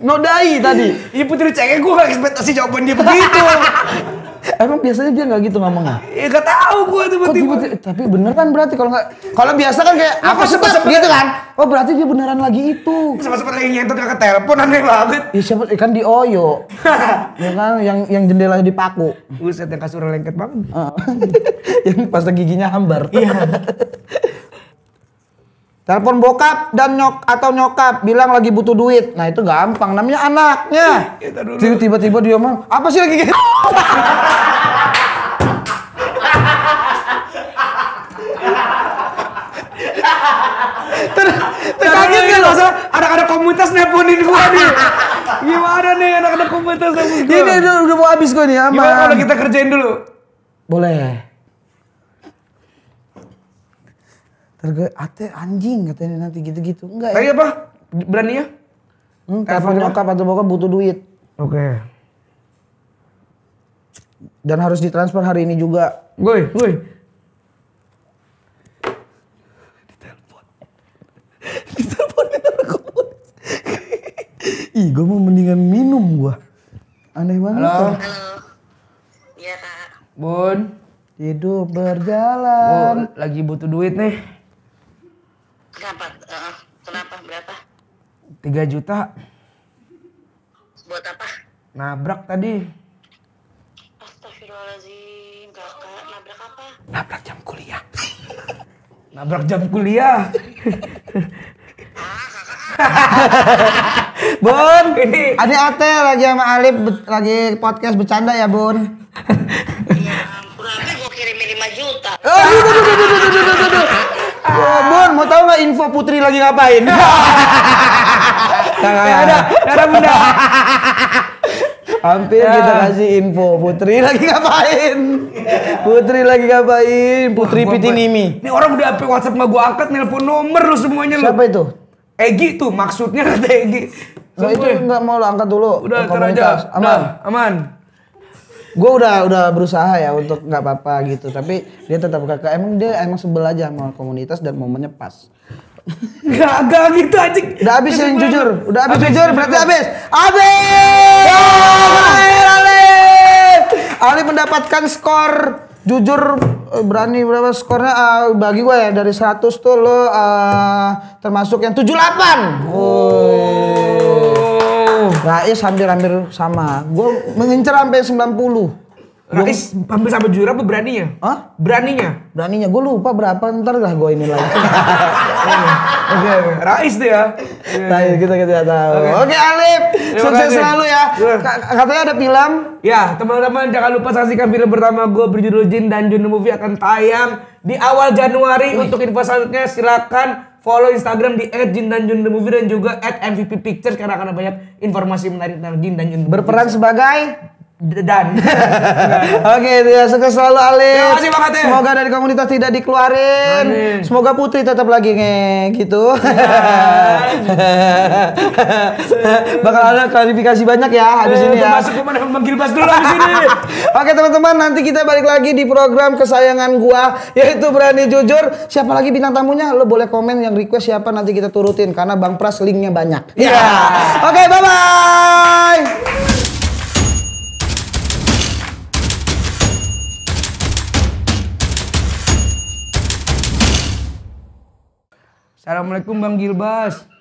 A: nodai tadi. Iya putri cengeng gua gak ekspektasi jawaban dia begitu. Emang biasanya dia nggak gitu ngomongnya? Iya eh, gak tahu gue tiba-tiba. Tapi kan berarti kalau nggak kalau biasa kan kayak apa sebut gitu kan? Oh berarti dia beneran lagi itu. Sempat seperti lagi nyentuh ke telepon aneh banget. Iya siapa ikan di Oyo. ya kan yang yang jendelanya dipaku. Buset yang kasur lengket banget. Ah. yang pas giginya hambar. Iya. Telepon bokap dan nyok atau nyokap bilang lagi butuh duit. Nah itu gampang, namanya anaknya. Tiba-tiba dia ngomong, apa sih lagi gitu? Terkaget kan masa ada ada komunitas nelponin gua nih. Gimana nih anak-anak komunitas nelponin Ini udah, udah mau habis gua nih, aman. Gimana kalau kita kerjain dulu? Boleh. Terus ate anjing katanya nanti gitu-gitu. Enggak ya. Tadi ya. apa? Berani ya? Hmm, telepon nyokap atau bokap butuh duit. Oke. Okay. Dan harus ditransfer hari ini juga. Gue, gue. Ditelepon. Ditelepon, ditelepon. Ih, gue mau mendingan minum gue. Aneh banget. Halo. Halo. Iya, Kak. Bun. Hidup berjalan. Oh, lagi butuh duit nih. Kenapa? Uh, eh, kenapa? Berapa? Tiga juta. Buat apa? Nabrak tadi. Astagfirullahaladzim, kakak. Nabrak apa? Nabrak jam kuliah. Nabrak jam kuliah. bun, ini ada Ate lagi sama Alif lagi podcast bercanda ya, Bun. Iya, kurangnya gue kirimin 5 juta. Aduh, oh, aduh, aduh, aduh, aduh, aduh, aduh. Wah, eh, Bun, mau tahu nggak info Putri lagi ngapain? Tidak ada, ada bunda. Hampir ya. kita kasih info Putri lagi ngapain? Putri lagi ngapain? Putri Wah, Piti Nimi. Ini orang udah apa WhatsApp nggak gua angkat, nelpon nomor lu semuanya lu. Siapa itu? Egi tuh maksudnya kata Egi. Nah, itu ya? nggak mau lo angkat dulu. Udah, ntar aja. Aman. nah, aman gue udah udah berusaha ya untuk nggak apa-apa gitu tapi dia tetap kakak emang dia emang sebel aja sama komunitas dan momennya pas gak gak gitu aja udah habis yang jujur udah habis jujur berarti habis habis Ali mendapatkan skor jujur eh, berani berapa skornya uh, bagi gue ya dari 100 tuh lo uh, termasuk yang 78 oh. Rais nah, iya, hampir-hampir sama. Gue mengincar sampai 90. Rais hampir sampai juara, apa beraninya? Hah? Beraninya? Beraninya. Gue lupa berapa ntar lah gue ini lagi. Oke, oke. Rais dia. Tapi kita kita tahu. Oke, Alif. Sukses selalu ya. Iya. katanya ada film. Ya, teman-teman jangan lupa saksikan film pertama gue berjudul Jin dan Juno Movie akan tayang di awal Januari. Untuk info selanjutnya silakan Follow Instagram di @jindanjunthemovie dan juga @mvppictures karena akan banyak informasi menarik tentang Jin dan Jun. Berperan sebagai dan iya. oke ya suka selalu Alif terima kasih banget ya. semoga dari komunitas tidak dikeluarin Amin. semoga Putri tetap lagi nge gitu iya. bakal ada klarifikasi banyak ya habis eh, ini ya masuk mana manggil bas dulu habis ini oke teman-teman nanti kita balik lagi di program kesayangan gua yaitu berani jujur siapa lagi bintang tamunya lo boleh komen yang request siapa nanti kita turutin karena Bang Pras linknya banyak ya yeah. oke okay, bye bye Assalamualaikum Bang Gilbas.